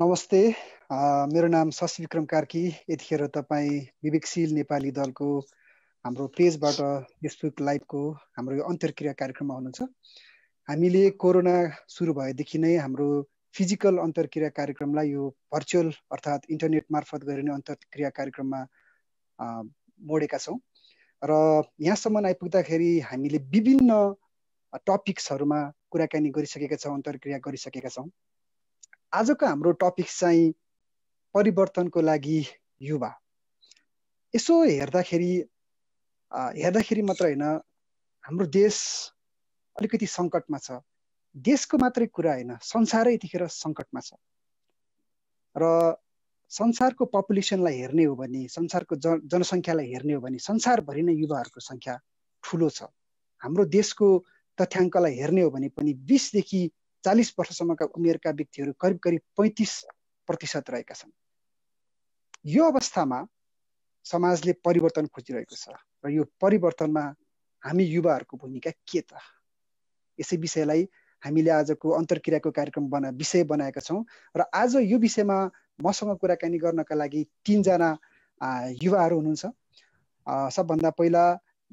नमस्ते मेरो नाम शशि विक्रम कार्की यतिखेर तपाईँ विवेकशील नेपाली दलको हाम्रो पेजबाट फेसबुक लाइभको हाम्रो यो अन्तर्क्रिया कार्यक्रममा हुनुहुन्छ हामीले कोरोना सुरु भएदेखि नै हाम्रो फिजिकल अन्तर्क्रिया कार्यक्रमलाई यो भर्चुअल अर्थात् इन्टरनेट मार्फत गरिने अन्तर्क्रिया कार्यक्रममा मोडेका छौँ र यहाँसम्म आइपुग्दाखेरि हामीले विभिन्न टपिक्सहरूमा कुराकानी गरिसकेका छौँ अन्तर्क्रिया गरिसकेका छौँ आजको हाम्रो टपिक चाहिँ परिवर्तनको लागि युवा यसो हेर्दाखेरि हेर्दाखेरि मात्र होइन हाम्रो देश अलिकति सङ्कटमा छ देशको मात्रै कुरा होइन संसारै यतिखेर सङ्कटमा छ र संसारको पपुलेसनलाई हेर्ने हो भने संसारको जन जनसङ्ख्यालाई हेर्ने हो भने संसारभरि नै युवाहरूको सङ्ख्या ठुलो छ हाम्रो देशको तथ्याङ्कलाई हेर्ने हो भने पनि बिसदेखि चालिस वर्षसम्मका उमेरका व्यक्तिहरू करिब करिब पैँतिस प्रतिशत रहेका छन् यो अवस्थामा समाजले परिवर्तन खोजिरहेको छ र यो परिवर्तनमा हामी युवाहरूको भूमिका के त यसै विषयलाई हामीले आजको अन्तर्क्रियाको कार्यक्रम बना विषय बनाएका छौँ र आज यो विषयमा मसँग कुराकानी गर्नका लागि तिनजना युवाहरू हुनुहुन्छ सबभन्दा पहिला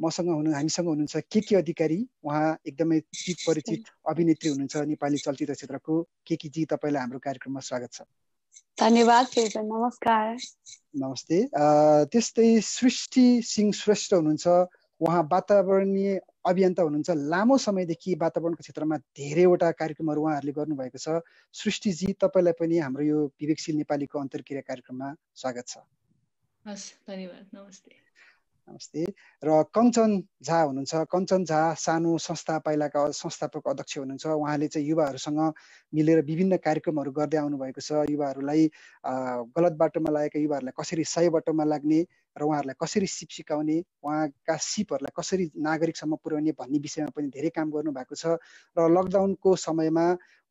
मसँग हुनु हामीसँग हुनुहुन्छ के के अधिकारी उहाँ एकदमै चित परिचित अभिनेत्री हुनुहुन्छ नेपाली चलचित्र क्षेत्रको के केजी तपाईँलाई हाम्रो कार्यक्रममा स्वागत छ धन्यवाद नमस्कार नमस्ते त्यस्तै सृष्टि सिंह श्रेष्ठ हुनुहुन्छ उहाँ वातावरणीय अभियन्ता हुनुहुन्छ लामो समयदेखि वातावरणको क्षेत्रमा धेरैवटा कार्यक्रमहरू उहाँहरूले गर्नुभएको छ सृष्टिजी तपाईँलाई पनि हाम्रो यो विवेकशील नेपालीको अन्तर्क्रिया कार्यक्रममा स्वागत छ हस् धन्यवाद नमस्ते नमस्ते र कञ्चन झा हुनुहुन्छ कञ्चन झा सानो संस्था पाइलाका संस्थापक अध्यक्ष हुनुहुन्छ उहाँले चाहिँ युवाहरूसँग मिलेर विभिन्न कार्यक्रमहरू गर्दै आउनुभएको छ युवाहरूलाई गलत बाटोमा लागेका युवाहरूलाई कसरी सही बाटोमा लाग्ने र उहाँहरूलाई कसरी सिप सिकाउने उहाँका सिपहरूलाई कसरी नागरिकसम्म पुर्याउने भन्ने विषयमा पनि धेरै काम गर्नुभएको छ र लकडाउनको समयमा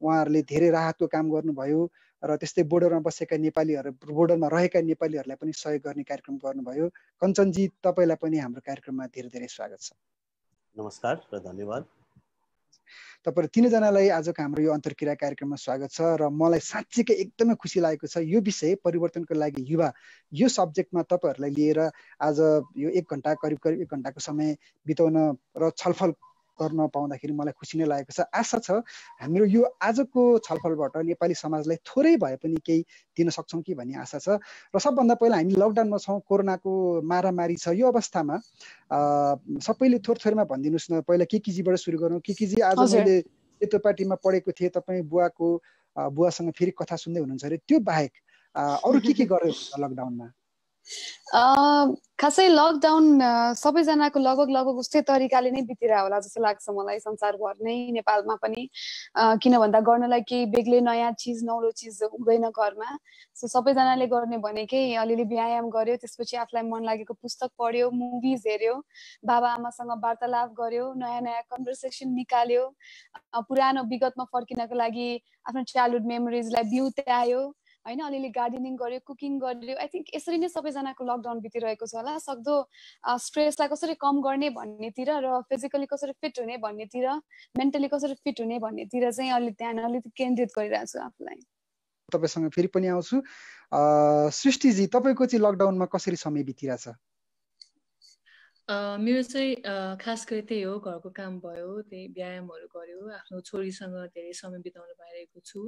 उहाँहरूले धेरै राहतको काम गर्नुभयो र त्यस्तै बोर्डरमा बसेका नेपालीहरू बोर्डरमा रहेका नेपालीहरूलाई पनि सहयोग गर्ने कार्यक्रम गर्नुभयो कञ्चनजी तपाईँलाई पनि हाम्रो कार्यक्रममा धेरै धेरै स्वागत छ नमस्कार र धन्यवाद तपाईँ तिनजनालाई आजको हाम्रो यो अन्तर्क्रिया कार्यक्रममा स्वागत छ र मलाई साँच्चीकै एकदमै खुसी लागेको छ यो विषय परिवर्तनको लागि युवा यो सब्जेक्टमा तपाईँहरूलाई लिएर आज यो एक घन्टा करिब करिब एक घन्टाको समय बिताउन र छलफल गर्न पाउँदाखेरि मलाई खुसी नै लागेको छ आशा छ हाम्रो यो आजको छलफलबाट नेपाली समाजलाई थोरै भए पनि केही दिन सक्छौँ कि भन्ने आशा छ र सबभन्दा पहिला हामी लकडाउनमा छौँ कोरोनाको मारामारी छ यो अवस्थामा सबैले थोर थोरैमा भनिदिनुहोस् न पहिला के केजीबाट सुरु गरौँ के केजी आज मैले सेतो पार्टीमा पढेको थिएँ तपाईँ बुवाको बुवासँग फेरि कथा सुन्दै हुनुहुन्छ अरे त्यो बाहेक अरू के के गर्यो लकडाउनमा खासै लकडाउन सबैजनाको लगभग लगभग उस्तै तरिकाले नै बितिरह होला जस्तो लाग्छ मलाई संसारभर नै नेपालमा पनि किन भन्दा गर्नलाई केही बेग्लै नयाँ चिज नौलो चिज हुँदैन घरमा सो सबैजनाले गर्ने भनेकै अलिअलि व्यायाम गर्यो त्यसपछि आफूलाई मन लागेको पुस्तक पढ्यो मुभिज हेऱ्यो बाबा आमासँग वार्तालाप गर्यो नयाँ नयाँ कन्भर्सेसन निकाल्यो पुरानो विगतमा फर्किनको लागि आफ्नो चाइल्डहुड मेमोरिजलाई बिउ त्यायो होइन अलिअलि गार्डनिङ गर्यो कुकिङ गर्यो आई थिङ्क यसरी नै सबैजनाको लकडाउन बितिरहेको छ होला सक्दो स्ट्रेसलाई कसरी कम गर्ने भन्नेतिर र फिजिकली कसरी फिट हुने भन्नेतिर मेन्टली कसरी फिट हुने भन्नेतिर चाहिँ अलिक ध्यान अलिक केन्द्रित गरिरहेको छु आफूलाई तपाईँसँग फेरि पनि आउँछु सृष्टिजी तपाईँको चाहिँ लकडाउनमा कसरी समय बितिरहेछ मेरो चाहिँ खास गरी त्यही हो घरको काम भयो त्यही व्यायामहरू गऱ्यो आफ्नो छोरीसँग धेरै समय बिताउन पाइरहेको छु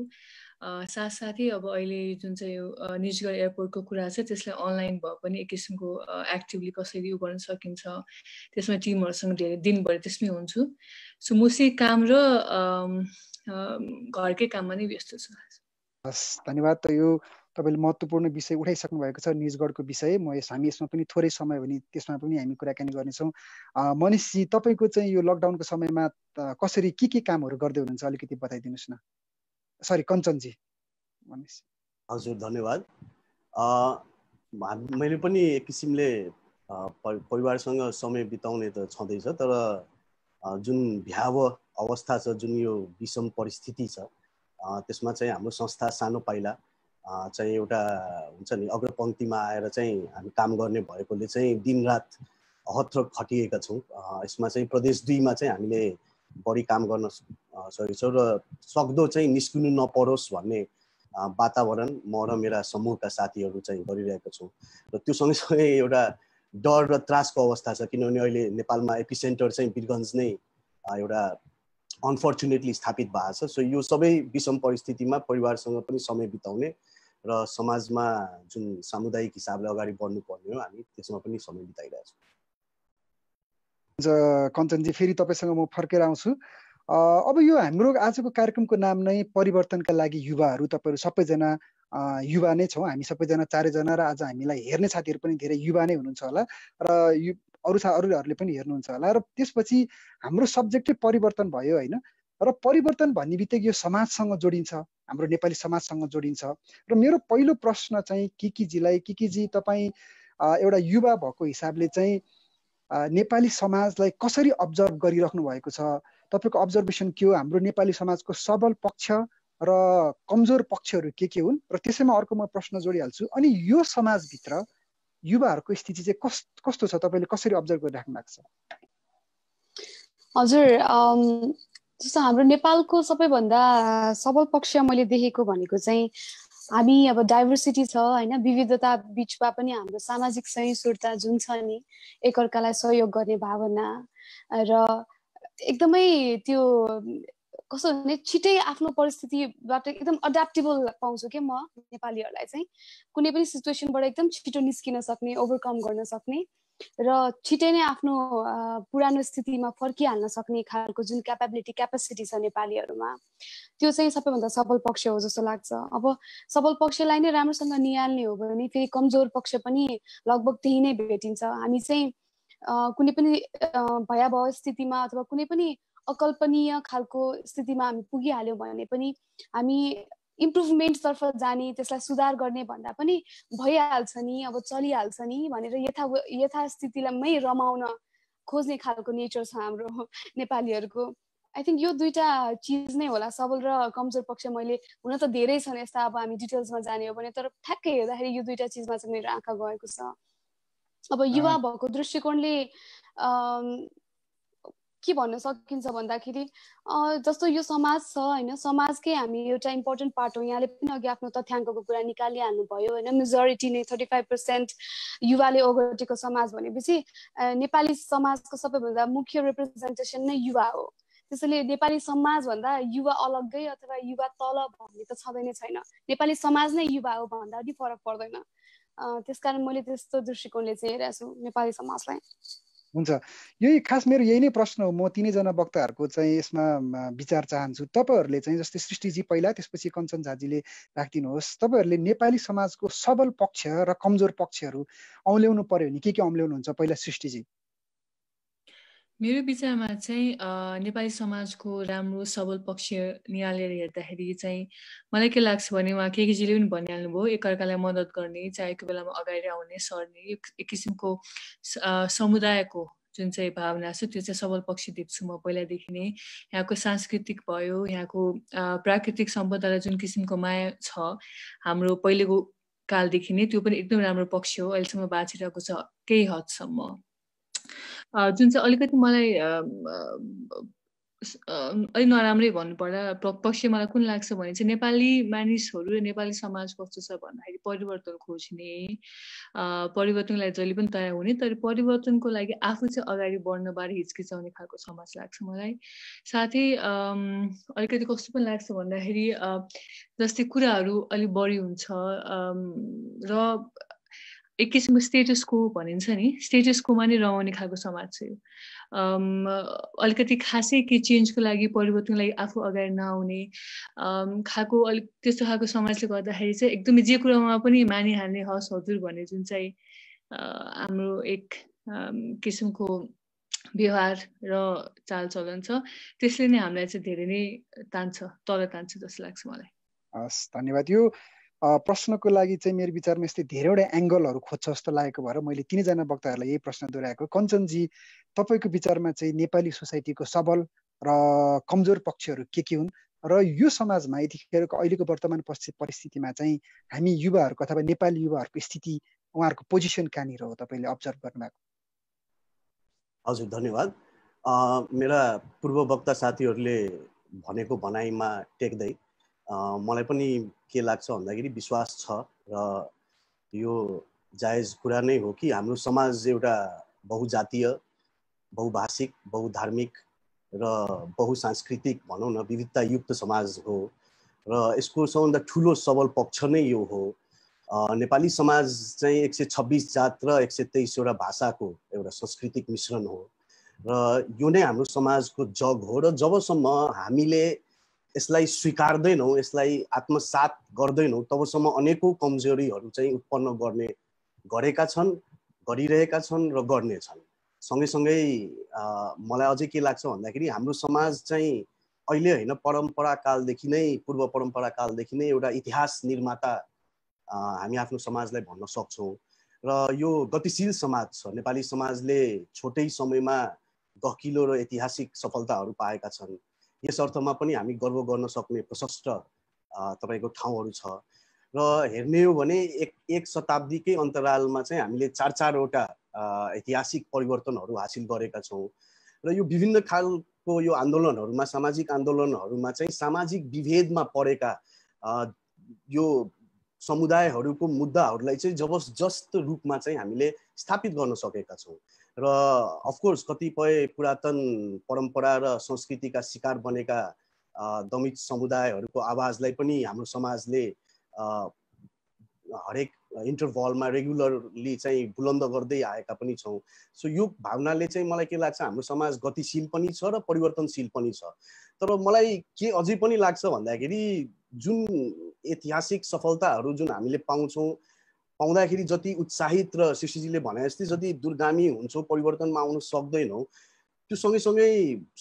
साथसाथै अब अहिले जुन चाहिँ यो निजगढ एयरपोर्टको कुरा छ त्यसलाई अनलाइन भए पनि एक किसिमको एक्टिभली कसरी उयो गर्न सकिन्छ त्यसमा टिमहरूसँग धेरै दिनभरि त्यसमै हुन्छु सो म चाहिँ काम र घरकै काममा नै व्यस्त छु धन्यवाद त यो तपाईँले महत्त्वपूर्ण विषय उठाइसक्नु भएको छ निजगढको विषय म यस हामी यसमा पनि थोरै समय भने त्यसमा पनि हामी कुराकानी गर्नेछौँ मनिषजी तपाईँको चाहिँ यो लकडाउनको समयमा कसरी के के कामहरू गर्दै हुनुहुन्छ अलिकति बताइदिनुहोस् न सरी कञ्चनजी मनिष हजुर धन्यवाद मैले पनि एक किसिमले परिवारसँग समय बिताउने त छँदैछ तर जुन भ्याव अवस्था छ जुन यो विषम परिस्थिति छ त्यसमा चाहिँ हाम्रो संस्था सानो पाइला चाहिँ एउटा हुन्छ नि अग्रपङ्क्तिमा आएर चाहिँ हामी काम गर्ने भएकोले चाहिँ दिनरात अहत्र खटिएका छौँ यसमा चाहिँ प्रदेश दुईमा चाहिँ हामीले बढी काम गर्न सकेको छौँ र सक्दो चाहिँ निस्किनु नपरोस् भन्ने वातावरण म र मेरा समूहका साथीहरू चाहिँ गरिरहेको छौँ र त्यो सँगसँगै एउटा डर र त्रासको अवस्था छ किनभने अहिले नेपालमा एपी सेन्टर चाहिँ वीरगन्ज नै एउटा अनफर्चुनेटली स्थापित भएको छ सो यो सबै विषम परिस्थितिमा परिवारसँग पनि समय बिताउने र समाजमा जुन सामुदायिक हिसाबले अगाडि पर्ने हो हामी त्यसमा पनि समय बिताइरहेछौँ हुन्छ कञ्चनजी फेरि तपाईँसँग म फर्केर आउँछु अब यो हाम्रो आजको कार्यक्रमको नाम नै परिवर्तनका लागि युवाहरू तपाईँहरू सबैजना युवा नै छौँ हामी सबैजना चारैजना र आज हामीलाई हेर्ने साथीहरू पनि धेरै युवा नै हुनुहुन्छ होला र यु अरू अरूहरूले पनि हेर्नुहुन्छ होला र त्यसपछि हाम्रो सब्जेक्टै परिवर्तन भयो होइन र परिवर्तन भन्ने बित्तिकै यो समाजसँग जोडिन्छ हाम्रो नेपाली समाजसँग जोडिन्छ र मेरो पहिलो प्रश्न चाहिँ किकीजीलाई किकीजी तपाईँ एउटा युवा भएको हिसाबले चाहिँ नेपाली समाजलाई कसरी अब्जर्भ गरिराख्नु भएको छ तपाईँको अब्जर्भेसन के हो हाम्रो नेपाली समाजको सबल पक्ष र कमजोर पक्षहरू के के हुन् र त्यसैमा अर्को म प्रश्न जोडिहाल्छु अनि यो समाजभित्र युवाहरूको स्थिति चाहिँ कस कस्तो छ तपाईँले कसरी अब्जर्भ गरिराख्नु भएको छ हजुर जस्तो हाम्रो नेपालको सबैभन्दा सबल पक्ष मैले देखेको भनेको चाहिँ हामी अब डाइभर्सिटी छ होइन विविधता बिचमा पनि हाम्रो सामाजिक सहिष्णुता जुन छ नि एकअर्कालाई सहयोग गर्ने भावना र एकदमै त्यो कस्तो भने छिटै आफ्नो परिस्थितिबाट एकदम अड्याप्टेबल पाउँछु क्या म नेपालीहरूलाई चाहिँ कुनै पनि सिचुएसनबाट एकदम छिटो निस्किन सक्ने ओभरकम गर्न सक्ने र छिटै नै आफ्नो पुरानो स्थितिमा फर्किहाल्न सक्ने खालको जुन क्यापेबिलिटी क्यापेसिटी छ नेपालीहरूमा त्यो चाहिँ सबैभन्दा सबल पक्ष हो जस्तो लाग्छ अब सबल पक्षलाई नै राम्रोसँग निहाल्ने हो भने फेरि कमजोर पक्ष पनि लगभग त्यही नै भेटिन्छ हामी चाहिँ कुनै पनि भयावह स्थितिमा अथवा कुनै पनि अकल्पनीय खालको स्थितिमा हामी पुगिहाल्यौँ भने पनि हामी इम्प्रुभमेन्टतर्फ जाने त्यसलाई सुधार गर्ने भन्दा पनि भइहाल्छ नि अब चलिहाल्छ नि भनेर यथा यथास्थितिलाई रमाउन खोज्ने खालको नेचर छ हाम्रो नेपालीहरूको आई थिङ्क यो दुइटा चिज नै होला सबल र कमजोर पक्ष मैले हुन त धेरै छन् यस्ता अब हामी डिटेल्समा जाने हो भने तर ठ्याक्कै हेर्दाखेरि यो दुइटा चिजमा चाहिँ मेरो आँखा गएको छ अब युवा भएको दृष्टिकोणले के भन्न सकिन्छ भन्दाखेरि जस्तो यो समाज छ होइन समाजकै हामी एउटा इम्पोर्टेन्ट पार्ट हो यहाँले पनि अघि आफ्नो तथ्याङ्कको कुरा निकालिहाल्नु भयो होइन मेजोरिटी नै थर्टी फाइभ पर्सेन्ट युवाले ओगटेको समाज भनेपछि नेपाली समाजको सबैभन्दा मुख्य रिप्रेजेन्टेसन नै युवा हो त्यसैले नेपाली समाजभन्दा युवा अलग्गै अथवा युवा तल भन्ने त छँदै नै छैन नेपाली समाज नै युवा हो भन्दा पनि फरक पर्दैन त्यसकारण मैले त्यस्तो दृष्टिकोणले चाहिँ हेरेको छु नेपाली समाजलाई हुन्छ यही खास मेरो यही नै प्रश्न हो म तिनैजना वक्ताहरूको चाहिँ यसमा विचार चाहन्छु तपाईँहरूले चाहिँ जस्तै सृष्टिजी पहिला त्यसपछि कञ्चन झाजीले राखिदिनुहोस् तपाईँहरूले नेपाली समाजको सबल पक्ष र कमजोर पक्षहरू औल्याउनु पर्यो भने के के औल्याउनुहुन्छ पहिला सृष्टिजी मेरो विचारमा चाहिँ नेपाली समाजको राम्रो सबल पक्ष निहालेर हेर्दाखेरि चाहिँ मलाई के लाग्छ भने उहाँ केकेजीले पनि भनिहाल्नुभयो एकअर्कालाई मद्दत गर्ने चाहेको बेलामा अगाडि आउने सर्ने एक किसिमको समुदायको जुन चाहिँ भावना छ त्यो चाहिँ सबल पक्ष देख्छु म पहिलादेखि नै यहाँको सांस्कृतिक भयो यहाँको प्राकृतिक सम्पदालाई जुन किसिमको माया छ हाम्रो पहिलेको कालदेखि नै त्यो पनि एकदम राम्रो पक्ष हो अहिलेसम्म बाँचिरहेको छ केही हदसम्म जुन चाहिँ अलिकति मलाई अलिक नराम्रै भन्नुपर्दा पक्ष मलाई कुन लाग्छ भने चाहिँ नेपाली मानिसहरू र नेपाली समाज कस्तो छ भन्दाखेरि परिवर्तन खोज्ने परिवर्तनको लागि जहिले पनि तयार हुने तर परिवर्तनको लागि आफू चाहिँ अगाडि बढ्नबारे हिचकिचाउने खालको समाज लाग्छ मलाई साथै अलिकति कस्तो पनि लाग्छ भन्दाखेरि जस्तै कुराहरू अलिक बढी हुन्छ र एक किसिमको स्टेटसको भनिन्छ नि स्टेटसकोमा नै रमाउने खालको समाज छ यो अलिकति खासै केही चेन्जको लागि परिवर्तनको लागि आफू अगाडि नआउने खाएको अलिक त्यस्तो खालको समाजले गर्दाखेरि चाहिँ एकदमै जे कुरामा पनि मानिहाल्ने हस् हजुर भन्ने जुन चाहिँ हाम्रो एक किसिमको व्यवहार र चालचलन छ त्यसले नै हामीलाई चाहिँ धेरै नै तान्छ तल तान्छ जस्तो लाग्छ मलाई हस् धन्यवाद यो प्रश्नको लागि चाहिँ मेरो विचारमा यस्तै धेरैवटा एङ्गलहरू खोज्छ जस्तो लागेको भएर मैले तिनैजना वक्ताहरूलाई यही प्रश्न दोहोऱ्याएको कञ्चनजी तपाईँको विचारमा चाहिँ नेपाली सोसाइटीको सबल र कमजोर पक्षहरू के के हुन् र यो समाजमा यतिखेरको अहिलेको वर्तमान परिस्थितिमा चाहिँ हामी युवाहरूको अथवा नेपाली युवाहरूको स्थिति उहाँहरूको पोजिसन कहाँनिर हो तपाईँले अब्जर्भ गर्नुभएको हजुर धन्यवाद मेरा पूर्व वक्ता साथीहरूले भनेको भनाइमा टेक्दै मलाई पनि के लाग्छ भन्दाखेरि विश्वास छ र यो जायज कुरा नै हो कि हाम्रो समाज एउटा बहुजातीय बहुभाषिक बहुधार्मिक र बहुसांस्कृतिक भनौँ न विविधतायुक्त समाज हो र यसको सबभन्दा ठुलो सबल पक्ष नै यो हो नेपाली समाज चाहिँ एक सय छब्बिस जात र एक सय तेइसवटा भाषाको एउटा सांस्कृतिक मिश्रण हो र यो नै हाम्रो समाजको जग हो र जबसम्म हामीले यसलाई स्वीकार्दैनौँ यसलाई आत्मसात गर्दैनौँ तबसम्म अनेकौँ कमजोरीहरू चाहिँ उत्पन्न गर्ने गरेका छन् गरिरहेका छन् र गर्नेछन् सँगैसँगै मलाई अझै के लाग्छ भन्दाखेरि हाम्रो समाज चाहिँ अहिले होइन परम्पराकालदेखि नै पूर्व परम्परा परम्पराकालदेखि नै एउटा इतिहास निर्माता हामी आफ्नो समाजलाई भन्न सक्छौँ र यो गतिशील समाज छ नेपाली समाजले छोटै समयमा गहकिलो र ऐतिहासिक सफलताहरू पाएका छन् यस अर्थमा पनि हामी गर्व गर्न सक्ने प्रशस्त तपाईँको ठाउँहरू छ र हेर्ने हो भने एक एक शताब्दीकै अन्तरालमा चाहिँ हामीले चार चारवटा ऐतिहासिक परिवर्तनहरू हासिल गरेका छौँ र यो विभिन्न खालको यो आन्दोलनहरूमा सामाजिक आन्दोलनहरूमा चाहिँ सामाजिक विभेदमा परेका यो समुदायहरूको मुद्दाहरूलाई चाहिँ जबरजस्त रूपमा चाहिँ हामीले स्थापित गर्न सकेका छौँ र अफकोर्स कतिपय पुरातन परम्परा र संस्कृतिका शिकार बनेका दमित समुदायहरूको आवाजलाई पनि हाम्रो समाजले हरेक इन्टरभलमा रेगुलरली चाहिँ बुलन्द गर्दै आएका पनि छौँ सो यो भावनाले चाहिँ मलाई के लाग्छ हाम्रो समाज गतिशील पनि छ र परिवर्तनशील पनि छ तर मलाई के अझै पनि लाग्छ भन्दाखेरि जुन ऐतिहासिक सफलताहरू जुन हामीले पाउँछौँ पाउँदाखेरि जति उत्साहित र शिष्यजीले भने जस्तै जति दुर्गामी हुन्छौँ परिवर्तनमा आउन सक्दैनौँ त्यो सँगैसँगै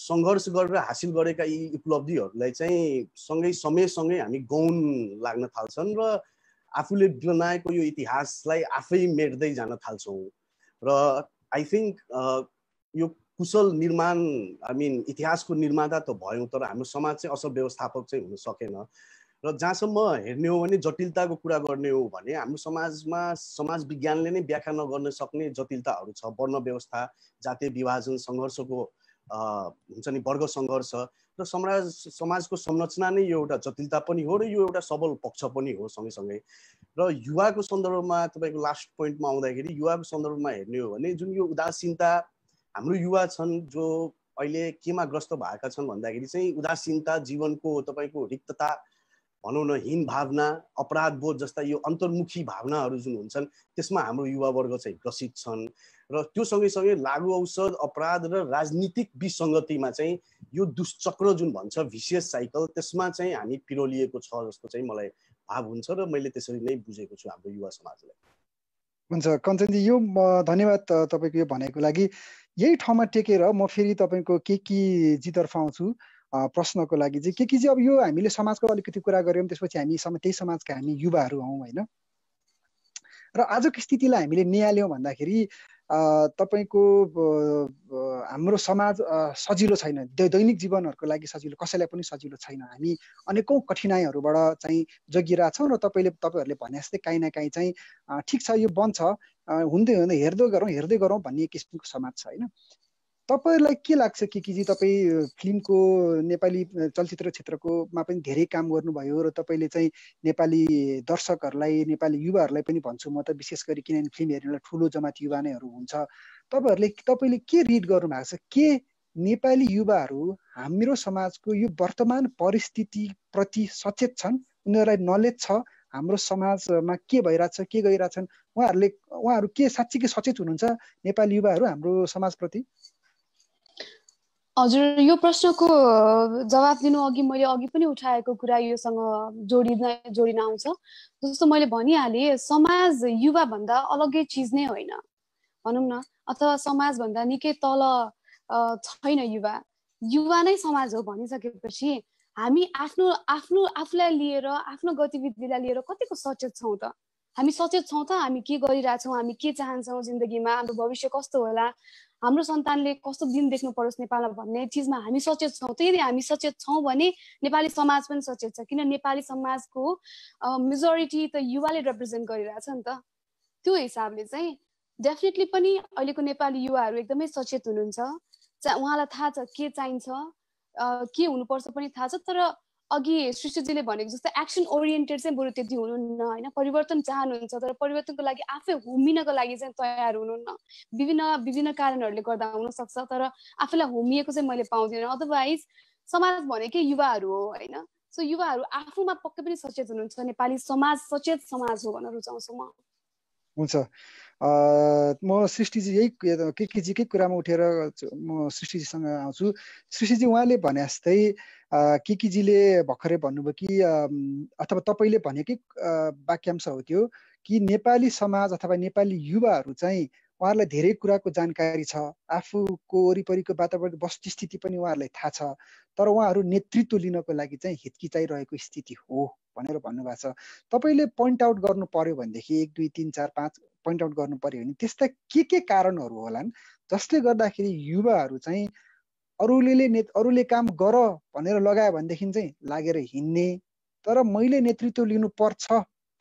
सङ्घर्ष गरेर हासिल गरेका यी उपलब्धिहरूलाई चाहिँ सँगै समयसँगै हामी गौन लाग्न थाल्छन् र आफूले बनाएको यो इतिहासलाई आफै मेट्दै जान थाल्छौँ र आई थिङ्क यो कुशल निर्माण आई मिन इतिहासको निर्माता त भयौँ तर हाम्रो समाज चाहिँ असल व्यवस्थापक चाहिँ हुन सकेन र जहाँसम्म हेर्ने हो भने जटिलताको कुरा गर्ने हो भने हाम्रो समाजमा समाज विज्ञानले नै व्याख्या नगर्न सक्ने जटिलताहरू छ वर्ण व्यवस्था जातीय विभाजन सङ्घर्षको हुन्छ नि वर्ग सङ्घर्ष र समाज समाजको संरचना नै यो एउटा जटिलता पनि हो र यो एउटा सबल पक्ष पनि हो सँगैसँगै र युवाको सन्दर्भमा तपाईँको लास्ट पोइन्टमा आउँदाखेरि युवाको सन्दर्भमा हेर्ने हो भने जुन यो उदासीनता हाम्रो युवा छन् जो अहिले केमा ग्रस्त भएका छन् भन्दाखेरि चाहिँ उदासीनता जीवनको तपाईँको रिक्तता भनौँ न हिन भावना अपराध बोध जस्ता यो अन्तर्मुखी भावनाहरू जुन हुन्छन् त्यसमा हाम्रो युवावर्ग चाहिँ ग्रसित छन् र त्यो सँगैसँगै लागु औषध अपराध र राजनीतिक विसङ्गतिमा चाहिँ यो दुष्चक्र जुन भन्छ भिसियस साइकल त्यसमा चाहिँ हामी पिरोलिएको छ जस्तो चाहिँ मलाई भाव हुन्छ र मैले त्यसरी नै बुझेको छु हाम्रो युवा समाजलाई हुन्छ कञ्चनजी यो धन्यवाद तपाईँको यो भनेको लागि यही ठाउँमा टेकेर म फेरि तपाईँको के जितर्फ आउँछु प्रश्नको लागि चाहिँ के के चाहिँ अब यो हामीले समाजको अलिकति कुरा गऱ्यौँ त्यसपछि हामी समा त्यही समाजका हामी युवाहरू हौँ होइन र आजको स्थितिलाई हामीले निहाल्यौँ भन्दाखेरि तपाईँको हाम्रो समाज सजिलो छैन दैनिक जीवनहरूको लागि सजिलो कसैलाई पनि सजिलो छैन हामी अनेकौँ कठिनाइहरूबाट चाहिँ जोगिरहेछौँ र तपाईँले तपाईँहरूले भने जस्तै काहीँ न काहीँ चाहिँ ठिक छ यो बन्द छ हुँदै हुँदै हेर्दै गरौँ हेर्दै गरौँ भन्ने किसिमको समाज छ होइन तपाईँहरूलाई के लाग्छ कि किजी तपाईँ फिल्मको नेपाली चलचित्र क्षेत्रकोमा पनि धेरै काम गर्नुभयो र तपाईँले चाहिँ नेपाली दर्शकहरूलाई नेपाली युवाहरूलाई पनि भन्छु म त विशेष गरी किनभने फिल्म हेर्नेलाई ठुलो जमात युवा नैहरू हुन्छ तपाईँहरूले तपाईँले के रिड गर्नु भएको छ के नेपाली युवाहरू हाम्रो समाजको यो वर्तमान परिस्थितिप्रति सचेत छन् उनीहरूलाई नलेज छ हाम्रो समाजमा के भइरहेछ के गइरहेछन् उहाँहरूले उहाँहरू के साँच्चीकै सचेत हुनुहुन्छ नेपाली युवाहरू हाम्रो समाजप्रति हजुर यो प्रश्नको जवाब दिनु अघि मैले अघि पनि उठाएको कुरा योसँग जोडिन जोडिन आउँछ जस्तो मैले भनिहालेँ समाज युवाभन्दा अलग्गै चिज नै होइन भनौँ न अथवा समाजभन्दा निकै तल छैन युवा युवा नै समाज हो भनिसकेपछि हामी आफ्नो आफ्नो आफूलाई लिएर आफ्नो गतिविधिलाई लिएर कतिको सचेत छौँ त हामी सचेत छौँ त हामी के गरिरहेछौँ हामी के चाहन्छौँ जिन्दगीमा हाम्रो भविष्य कस्तो होला हाम्रो सन्तानले कस्तो दिन देख्नु परोस् नेपालमा भन्ने चिजमा हामी सचेत छौँ त यदि हामी सचेत छौँ भने नेपाली समाज पनि सचेत छ किन नेपाली समाजको मेजोरिटी त युवाले रिप्रेजेन्ट गरिरहेछ नि त त्यो हिसाबले चाहिँ डेफिनेटली पनि अहिलेको नेपाली युवाहरू एकदमै सचेत हुनुहुन्छ उहाँलाई थाहा छ के चाहिन्छ के हुनुपर्छ पनि थाहा छ तर अघि सृष्टिजीले भनेको जस्तो एक्सन ओरिएन्टेड चाहिँ बरु त्यति हुनुहुन्न होइन परिवर्तन चाहनुहुन्छ तर परिवर्तनको लागि आफै होमिनको लागि चाहिँ तयार हुनुहुन्न विभिन्न विभिन्न कारणहरूले गर्दा हुनसक्छ तर आफैलाई होमिएको चाहिँ मैले पाउँदिनँ अदरवाइज समाज भनेकै युवाहरू हो होइन सो युवाहरू आफूमा पक्कै पनि सचेत हुनुहुन्छ नेपाली समाज सचेत समाज हो भनेर रुचाउँछु म हुन्छ म सृष्टिजी यही के केजीकै कुरामा उठेर म सृष्टिजीसँग आउँछु सृष्टिजी उहाँले भने जस्तै केजीले भर्खरै भन्नुभयो कि अथवा तपाईँले भनेकै वाक्यांश हो त्यो कि नेपाली समाज अथवा नेपाली युवाहरू चाहिँ उहाँहरूलाई धेरै कुराको जानकारी छ आफूको वरिपरिको वातावरण वस्तु स्थिति पनि उहाँहरूलाई थाहा छ तर उहाँहरू नेतृत्व लिनको लागि चाहिँ हिचकिचाइरहेको स्थिति हो भनेर भन्नुभएको छ तपाईँले पोइन्ट आउट गर्नु पर्यो भनेदेखि एक दुई तिन चार पाँच पोइन्ट आउट गर्नु पर्यो भने त्यस्ता के के कारणहरू होलान् जसले गर्दाखेरि युवाहरू चाहिँ अरूले ने अरूले काम गर भनेर लगायो भनेदेखि चाहिँ लागेर हिँड्ने तर मैले नेतृत्व लिनुपर्छ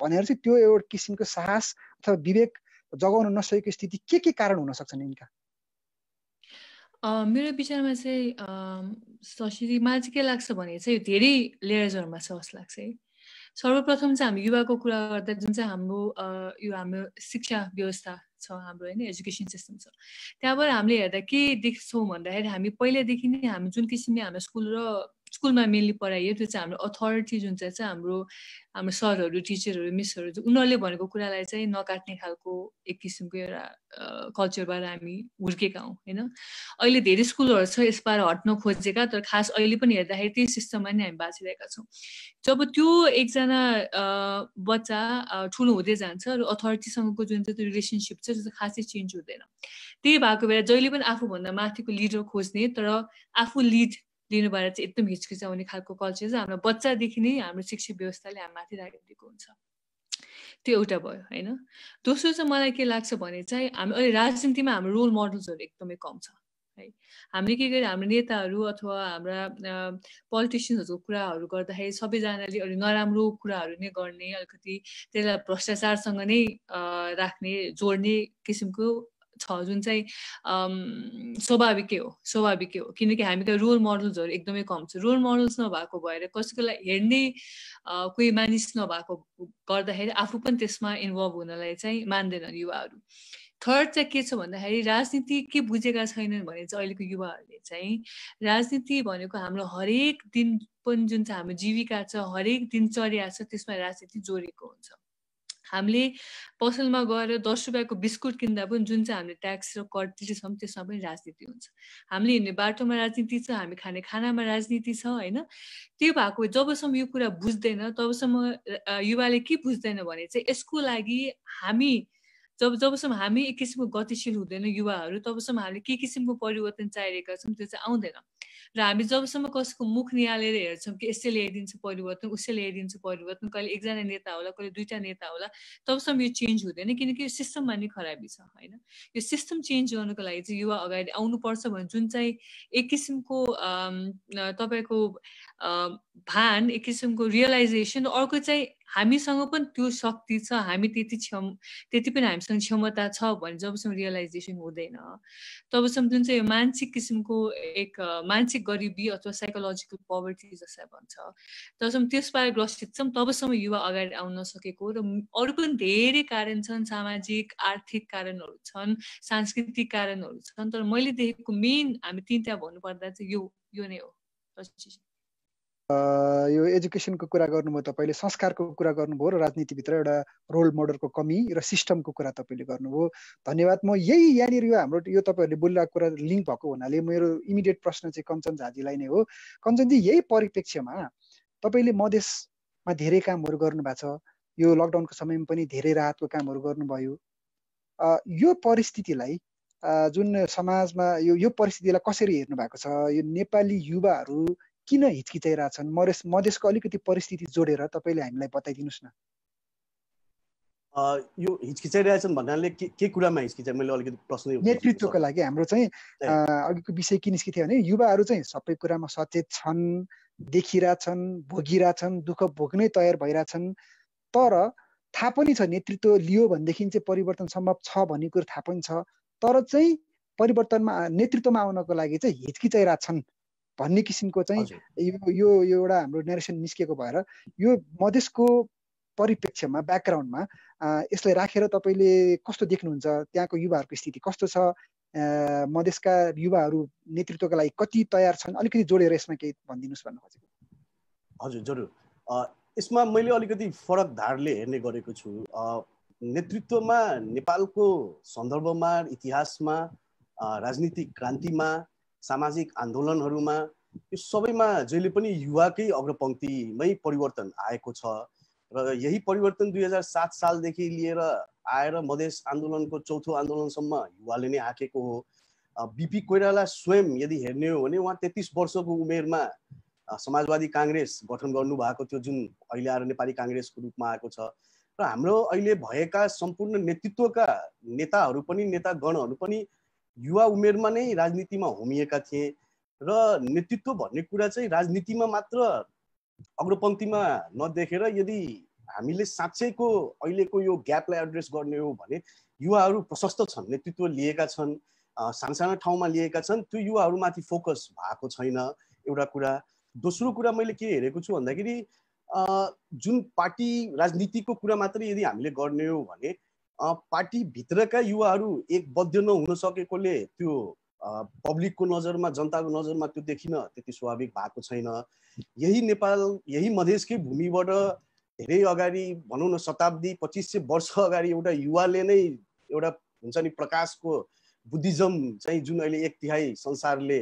भनेर चाहिँ त्यो एउटा किसिमको साहस अथवा विवेक जगाउन नसकेको स्थिति के के कारण हुन सक्छन् यिनका मेरो विचारमा चाहिँ शशीमा चाहिँ के लाग्छ भने चाहिँ धेरै लेयर्सहरूमा छ जस्तो लाग्छ है सर्वप्रथम चाहिँ हामी युवाको कुरा गर्दा जुन चाहिँ हाम्रो यो हाम्रो शिक्षा व्यवस्था छ हाम्रो होइन एजुकेसन सिस्टम छ त्यहाँबाट हामीले हेर्दा के देख्छौँ भन्दाखेरि हामी पहिलादेखि नै हामी जुन किसिमले हाम्रो स्कुल र स्कुलमा मेनली पढाइयो त्यो चाहिँ हाम्रो अथोरिटी जुन चाहिँ चाहिँ हाम्रो हाम्रो सरहरू टिचरहरू मिसहरू उनीहरूले भनेको कुरालाई चाहिँ नकाट्ने खालको एक किसिमको एउटा कल्चरबाट हामी हुर्केका हौँ होइन अहिले धेरै स्कुलहरू छ यसबाट हट्न खोजेका तर खास अहिले पनि हेर्दाखेरि त्यही सिस्टममा नै हामी बाँचिरहेका छौँ जब त्यो एकजना बच्चा ठुलो हुँदै जान्छ र अथोरिटीसँगको जुन चाहिँ त्यो रिलेसनसिप छ त्यो चाहिँ खासै चेन्ज हुँदैन त्यही भएको बेला जहिले पनि आफूभन्दा माथिको लिडर खोज्ने तर आफू लिड लिनुबाट चाहिँ एकदम हिचकिचाउने खालको कल्चर चाहिँ हाम्रो बच्चादेखि नै हाम्रो शिक्षा व्यवस्थाले हामी माथि राखिदिएको हुन्छ त्यो एउटा भयो होइन दोस्रो चाहिँ मलाई के लाग्छ भने चाहिँ हामी अहिले राजनीतिमा हाम्रो रोल मोडल्सहरू एकदमै कम छ है हामीले के गर्यो हाम्रो नेताहरू अथवा हाम्रा पोलिटिसियन्सहरूको कुराहरू गर्दाखेरि सबैजनाले अलिक नराम्रो कुराहरू नै गर्ने अलिकति त्यसलाई भ्रष्टाचारसँग नै राख्ने जोड्ने किसिमको छ जुन चाहिँ स्वाभाविकै हो स्वाभाविकै हो किनकि हामी त रोल मोडल्सहरू एकदमै कम छ रोल मोडल्स नभएको भएर कसैकोलाई हेर्ने कोही मानिस नभएको गर्दाखेरि आफू पनि त्यसमा इन्भल्भ हुनलाई चाहिँ मान्दैनन् युवाहरू थर्ड चाहिँ के छ भन्दाखेरि राजनीति के बुझेका छैनन् भने चाहिँ अहिलेको युवाहरूले चाहिँ राजनीति भनेको हाम्रो हरेक दिन पनि जुन चाहिँ हाम्रो जीविका छ हरेक दिनचर्या छ त्यसमा राजनीति जोडेको हुन्छ हामीले पसलमा गएर दस रुपियाँको बिस्कुट किन्दा पनि जुन चाहिँ हामीले ट्याक्स र कर तिर्छौँ त्यसमा पनि राजनीति हुन्छ हामीले हिँड्ने बाटोमा राजनीति छ हामी खाने खानामा राजनीति छ होइन त्यो भएको जबसम्म यो कुरा बुझ्दैन तबसम्म युवाले के बुझ्दैन भने चाहिँ यसको लागि हामी जब जबसम्म हामी एक किसिमको गतिशील हुँदैन युवाहरू तबसम्म हामीले के किसिमको परिवर्तन चाहिरहेका छौँ त्यो चाहिँ आउँदैन र हामी जबसम्म कसैको मुख निहालेर हेर्छौँ कि यसले ल्याइदिन्छ परिवर्तन उसले ल्याइदिन्छ परिवर्तन कहिले एकजना नेता होला कहिले दुईवटा नेता होला तबसम्म यो चेन्ज हुँदैन किनकि यो सिस्टममा नै खराबी छ होइन यो सिस्टम चेन्ज गर्नुको लागि चाहिँ युवा अगाडि आउनुपर्छ भने जुन चाहिँ एक किसिमको तपाईँको भान एक किसिमको रियलाइजेसन अर्को चाहिँ हामीसँग पनि त्यो शक्ति छ हामी त्यति क्षम त्यति पनि हामीसँग क्षमता छ भने जबसम्म रियलाइजेसन हुँदैन तबसम्म जुन चाहिँ मानसिक किसिमको एक मानसिक गरिबी अथवा साइकोलोजिकल पवर्टी जसलाई भन्छ तबसम्म त्यसबारे ग्रसित छौँ तबसम्म युवा अगाडि आउन सकेको र अरू पनि धेरै कारण छन् सामाजिक आर्थिक कारणहरू छन् सांस्कृतिक कारणहरू छन् तर मैले देखेको मेन हामी तिनवटा भन्नुपर्दा चाहिँ यो यो नै हो यो एजुकेसनको कुरा गर्नुभयो तपाईँले संस्कारको कुरा गर्नुभयो र राजनीतिभित्र एउटा रोल मोडलको कमी र सिस्टमको कुरा तपाईँले गर्नुभयो धन्यवाद म यही यहाँनिर यो हाम्रो यो तपाईँहरूले बोलिरहेको कुरा लिङ्क भएको हुनाले मेरो इमिडिएट प्रश्न चाहिँ कञ्चन झाजीलाई नै हो कञ्चनजी यही परिप्रेक्ष्यमा तपाईँले मधेसमा धेरै कामहरू गर्नुभएको छ यो लकडाउनको समयमा पनि धेरै राहतको कामहरू गर्नुभयो यो परिस्थितिलाई जुन समाजमा यो यो परिस्थितिलाई कसरी हेर्नु भएको छ यो नेपाली युवाहरू किन हिचकिचाइरहेछन् मधेस मधेसको अलिकति परिस्थिति जोडेर तपाईँले हामीलाई बताइदिनुहोस् न यो हिचकिचाइरहेछन् भन्नाले के कुरामा हिचकिचाइ मैले अलिकति प्रश्न नेतृत्वको लागि हाम्रो चाहिँ अघिको विषय के थियो भने युवाहरू चाहिँ सबै कुरामा सचेत छन् देखिरहेछन् भोगिरहेछन् दुःख भोग्नै तयार भइरहेछन् तर थाहा पनि छ नेतृत्व लियो भनेदेखि चाहिँ परिवर्तन सम्भव छ भन्ने कुरो थाहा पनि छ तर चाहिँ परिवर्तनमा नेतृत्वमा आउनको लागि चाहिँ हिचकिचाइरहेछन् भन्ने किसिमको चाहिँ यो यो एउटा हाम्रो नेरेसन निस्किएको भएर यो मधेसको परिप्रेक्ष्यमा ब्याकग्राउन्डमा यसलाई राखेर रा तपाईँले कस्तो देख्नुहुन्छ त्यहाँको युवाहरूको स्थिति कस्तो छ मधेसका युवाहरू नेतृत्वका लागि कति तयार छन् अलिकति जोडेर यसमा केही भनिदिनुहोस् भन्न खोजेको हजुर जरुर यसमा मैले अलिकति फरक धारले हेर्ने गरेको छु नेतृत्वमा नेपालको सन्दर्भमा इतिहासमा राजनीतिक क्रान्तिमा सामाजिक आन्दोलनहरूमा यो सबैमा जहिले पनि युवाकै अग्रपङ्क्तिमै परिवर्तन आएको छ र यही परिवर्तन दुई हजार सात सालदेखि लिएर आएर मधेस आन्दोलनको चौथो आन्दोलनसम्म युवाले नै हाँकेको हो बिपी कोइराला स्वयं यदि हेर्ने हो भने उहाँ तेत्तिस वर्षको उमेरमा समाजवादी काङ्ग्रेस गठन गर्नुभएको थियो जुन अहिले आएर नेपाली काङ्ग्रेसको रूपमा आएको छ र हाम्रो अहिले भएका सम्पूर्ण नेतृत्वका नेताहरू पनि नेतागणहरू पनि युवा उमेरमा नै राजनीतिमा होमिएका थिए र नेतृत्व भन्ने कुरा चाहिँ राजनीतिमा मात्र अग्रपङ्क्तिमा नदेखेर यदि हामीले साँच्चैको अहिलेको यो ग्यापलाई एड्रेस गर्ने हो भने युवाहरू प्रशस्त छन् नेतृत्व लिएका छन् सानसाना ठाउँमा लिएका छन् त्यो युवाहरूमाथि फोकस भएको छैन एउटा कुरा दोस्रो कुरा मैले के हेरेको छु भन्दाखेरि जुन पार्टी राजनीतिको कुरा मात्रै यदि हामीले गर्ने हो भने पार्टीभित्रका युवाहरू एक बद्ध नहुन सकेकोले त्यो पब्लिकको नजरमा जनताको नजरमा त्यो देखिन त्यति स्वाभाविक भएको छैन यही नेपाल यही मधेसकै भूमिबाट धेरै अगाडि भनौँ न शताब्दी पच्चिस सय वर्ष अगाडि एउटा युवाले नै एउटा हुन्छ नि प्रकाशको बुद्धिज्म चाहिँ जुन अहिले एक तिहाई संसारले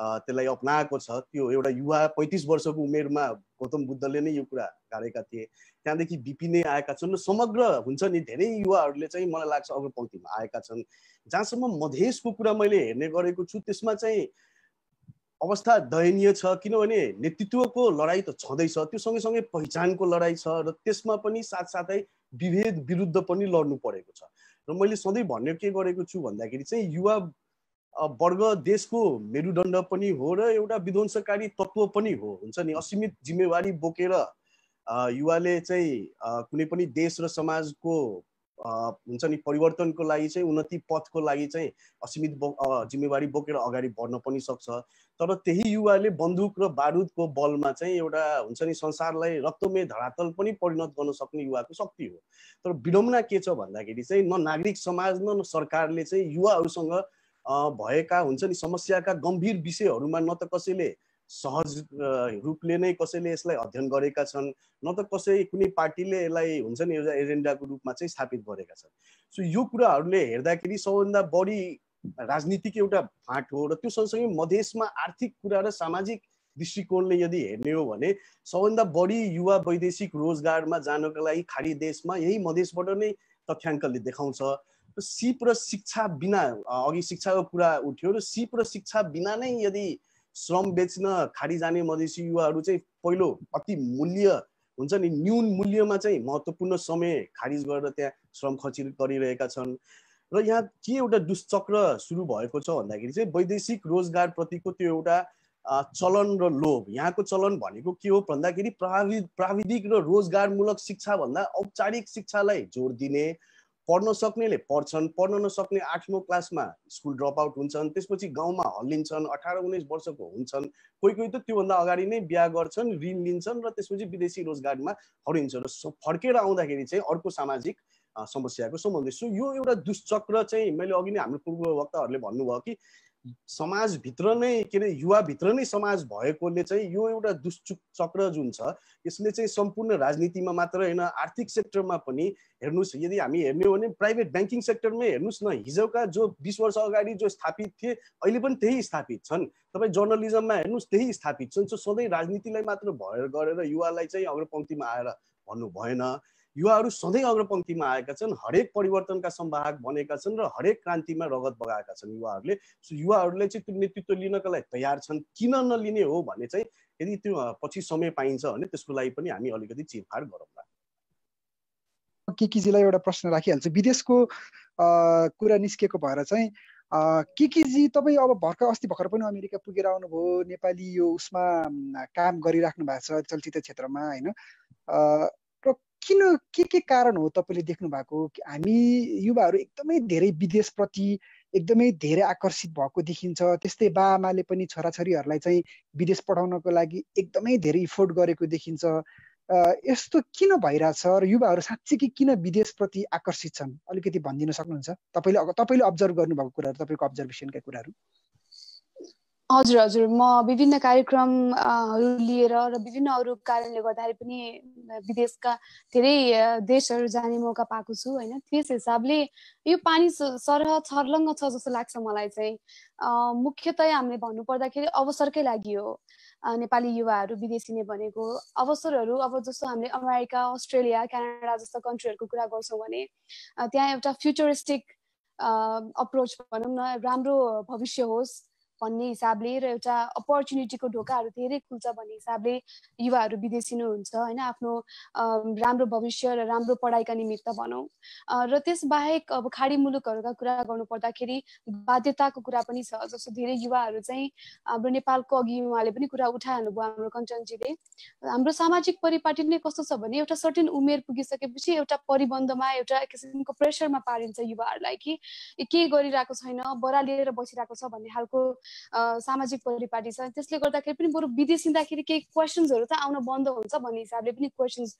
त्यसलाई अप्नाएको छ त्यो एउटा युवा पैँतिस वर्षको उमेरमा गौतम बुद्धले नै यो कुरा गाडेका थिए त्यहाँदेखि बिपी नै आएका छन् समग्र हुन्छ नि धेरै युवाहरूले चाहिँ मलाई लाग्छ अग्रपङ्क्तिमा आएका छन् जहाँसम्म मधेसको कुरा मैले हेर्ने गरेको छु त्यसमा चाहिँ अवस्था दयनीय छ किनभने नेतृत्वको लडाइँ त छँदैछ त्यो सँगैसँगै पहिचानको लडाइँ छ र त्यसमा पनि साथसाथै विभेद विरुद्ध पनि लड्नु परेको छ र मैले सधैँ भन्ने के गरेको छु भन्दाखेरि चाहिँ युवा वर्ग देशको मेरुदण्ड पनि हो र एउटा विध्वंसकारी तत्त्व पनि हो हुन्छ नि असीमित जिम्मेवारी बोकेर युवाले चाहिँ कुनै पनि देश र समाजको हुन्छ नि परिवर्तनको लागि चाहिँ उन्नति पथको लागि चाहिँ असीमित बो जिम्मेवारी बोकेर अगाडि बढ्न पनि सक्छ तर त्यही युवाले बन्दुक र बारुदको बलमा चाहिँ एउटा हुन्छ नि संसारलाई रक्तमय धरातल पनि परिणत गर्न सक्ने युवाको शक्ति हो तर विडम्बना के छ भन्दाखेरि चाहिँ न नागरिक समाज न सरकारले चाहिँ युवाहरूसँग भएका हुन्छ नि समस्याका गम्भीर विषयहरूमा न त कसैले सहज रूपले नै कसैले यसलाई अध्ययन गरेका छन् न त कसै कुनै पार्टीले यसलाई हुन्छ नि एउटा एजेन्डाको रूपमा चाहिँ स्थापित गरेका छन् सो यो कुराहरूले हेर्दाखेरि सबभन्दा बढी राजनीतिक एउटा फाँट हो र त्यो सँगसँगै मधेसमा आर्थिक कुरा र सामाजिक दृष्टिकोणले यदि हेर्ने हो भने सबभन्दा बढी युवा वैदेशिक रोजगारमा जानको लागि खाडी देशमा यही मधेसबाट नै तथ्याङ्कले देखाउँछ सिप र शिक्षा बिना अघि शिक्षाको कुरा उठ्यो र सिप र शिक्षा बिना नै यदि श्रम बेच्न खाडी जाने मधेसी युवाहरू चाहिँ पहिलो अति मूल्य हुन्छ नि न्यून मूल्यमा चाहिँ महत्त्वपूर्ण समय खारिज गरेर त्यहाँ श्रम खचिर गरिरहेका छन् र यहाँ के एउटा दुष्चक्र सुरु भएको छ भन्दाखेरि चाहिँ वैदेशिक रोजगारप्रतिको त्यो एउटा चलन र लोभ यहाँको चलन भनेको के हो भन्दाखेरि प्रावि प्राविधिक र रोजगारमूलक शिक्षाभन्दा औपचारिक शिक्षालाई जोड दिने पढ्न सक्नेले पढ्छन् पढ्न नसक्ने आठौँ क्लासमा स्कुल ड्रप आउट हुन्छन् त्यसपछि गाउँमा हल्लिन्छन् अठार उन्नाइस वर्षको हुन्छन् कोही कोही त त्योभन्दा अगाडि नै बिहा गर्छन् ऋण लिन्छन् र त्यसपछि विदेशी रोजगारमा हरिन्छ र फर्केर आउँदाखेरि चाहिँ अर्को सामाजिक समस्याको सम्बन्ध सो यो एउटा दुष्चक्र चाहिँ मैले अघि नै हाम्रो पूर्व वक्ताहरूले भन्नुभयो कि समाजभित्र नै के अरे युवाभित्र नै समाज भएकोले चाहिँ यो एउटा दुश्चुक चक्र जुन छ यसले चाहिँ सम्पूर्ण राजनीतिमा मात्र होइन आर्थिक सेक्टरमा पनि हेर्नुहोस् यदि हामी हेर्ने हो भने प्राइभेट ब्याङ्किङ सेक्टरमै हेर्नुहोस् न हिजोका जो बिस वर्ष अगाडि जो स्थापित थिए अहिले पनि त्यही स्थापित छन् तपाईँ जर्नलिजममा हेर्नुहोस् त्यही स्थापित छन् सो सधैँ राजनीतिलाई मात्र भएर गरेर युवालाई चाहिँ अग्रपङ्क्तिमा आएर भन्नु भएन युवाहरू सधैँ अग्रपङ्क्तिमा आएका छन् हरेक परिवर्तनका सम्वाहक बनेका छन् र हरेक क्रान्तिमा रगत बगाएका छन् युवाहरूले सो युवाहरूले चाहिँ त्यो नेतृत्व लिनका लागि तयार छन् किन नलिने हो भने चाहिँ यदि त्यो पछि समय पाइन्छ भने त्यसको लागि पनि हामी अलिकति चिरफार गरौँला केकेजीलाई एउटा प्रश्न राखिहाल्छु विदेशको कुरा निस्केको भएर चाहिँ केकेजी तपाईँ अब भर्खर अस्ति भर्खर पनि अमेरिका पुगेर आउनुभयो नेपाली यो उसमा काम गरिराख्नु भएको छ चलचित्र क्षेत्रमा होइन किन के के कारण हो तपाईँले देख्नु भएको हामी युवाहरू एकदमै धेरै विदेशप्रति एकदमै धेरै आकर्षित भएको देखिन्छ त्यस्तै बा पनि छोराछोरीहरूलाई चाहिँ विदेश पठाउनको लागि एकदमै धेरै इफोर्ट गरेको देखिन्छ यस्तो किन भइरहेछ र युवाहरू साँच्चीकै किन विदेशप्रति आकर्षित छन् अलिकति भनिदिन सक्नुहुन्छ तपाईँले तपाईँले अब्जर्भ गर्नुभएको कुराहरू तपाईँको अब्जर्भेसनका कुराहरू हजुर हजुर म विभिन्न कार्यक्रमहरू लिएर र विभिन्न अरू कारणले गर्दाखेरि पनि विदेशका धेरै देशहरू जाने मौका पाएको छु होइन त्यस हिसाबले यो पानी सरह छर्लङ्ग छ जस्तो लाग्छ मलाई चाहिँ मुख्यतया हामीले भन्नुपर्दाखेरि अवसरकै लागि हो नेपाली युवाहरू विदेशी नै भनेको अवसरहरू अब जस्तो हामीले अमेरिका अस्ट्रेलिया क्यानाडा जस्तो कन्ट्रीहरूको कुरा गर्छौँ भने त्यहाँ एउटा फ्युचरिस्टिक अप्रोच भनौँ न राम्रो भविष्य होस् भन्ने हिसाबले र एउटा अपर्च्युनिटीको ढोकाहरू धेरै खुल्छ भन्ने हिसाबले युवाहरू विदेशिनु हुन्छ होइन आफ्नो राम्रो भविष्य र राम्रो पढाइका निमित्त भनौँ र त्यसबाहेक अब खाडी मुलुकहरूका कुरा गर्नु पर्दाखेरि बाध्यताको कुरा पनि छ जस्तो धेरै युवाहरू चाहिँ हाम्रो नेपालको अघि उहाँले पनि कुरा उठाइहाल्नुभयो हाम्रो कञ्चनजीले हाम्रो सामाजिक परिपाटी नै कस्तो छ भने एउटा सर्टेन उमेर पुगिसकेपछि एउटा परिबन्धमा एउटा किसिमको प्रेसरमा पारिन्छ युवाहरूलाई कि के गरिरहेको छैन बरा लिएर बसिरहेको छ भन्ने खालको सामाजिक परिपाटी छ त्यसले गर्दाखेरि पनि बरु विदेश लिँदाखेरि केही क्वेसन्सहरू त आउन बन्द हुन्छ भन्ने हिसाबले पनि क्वेसन्स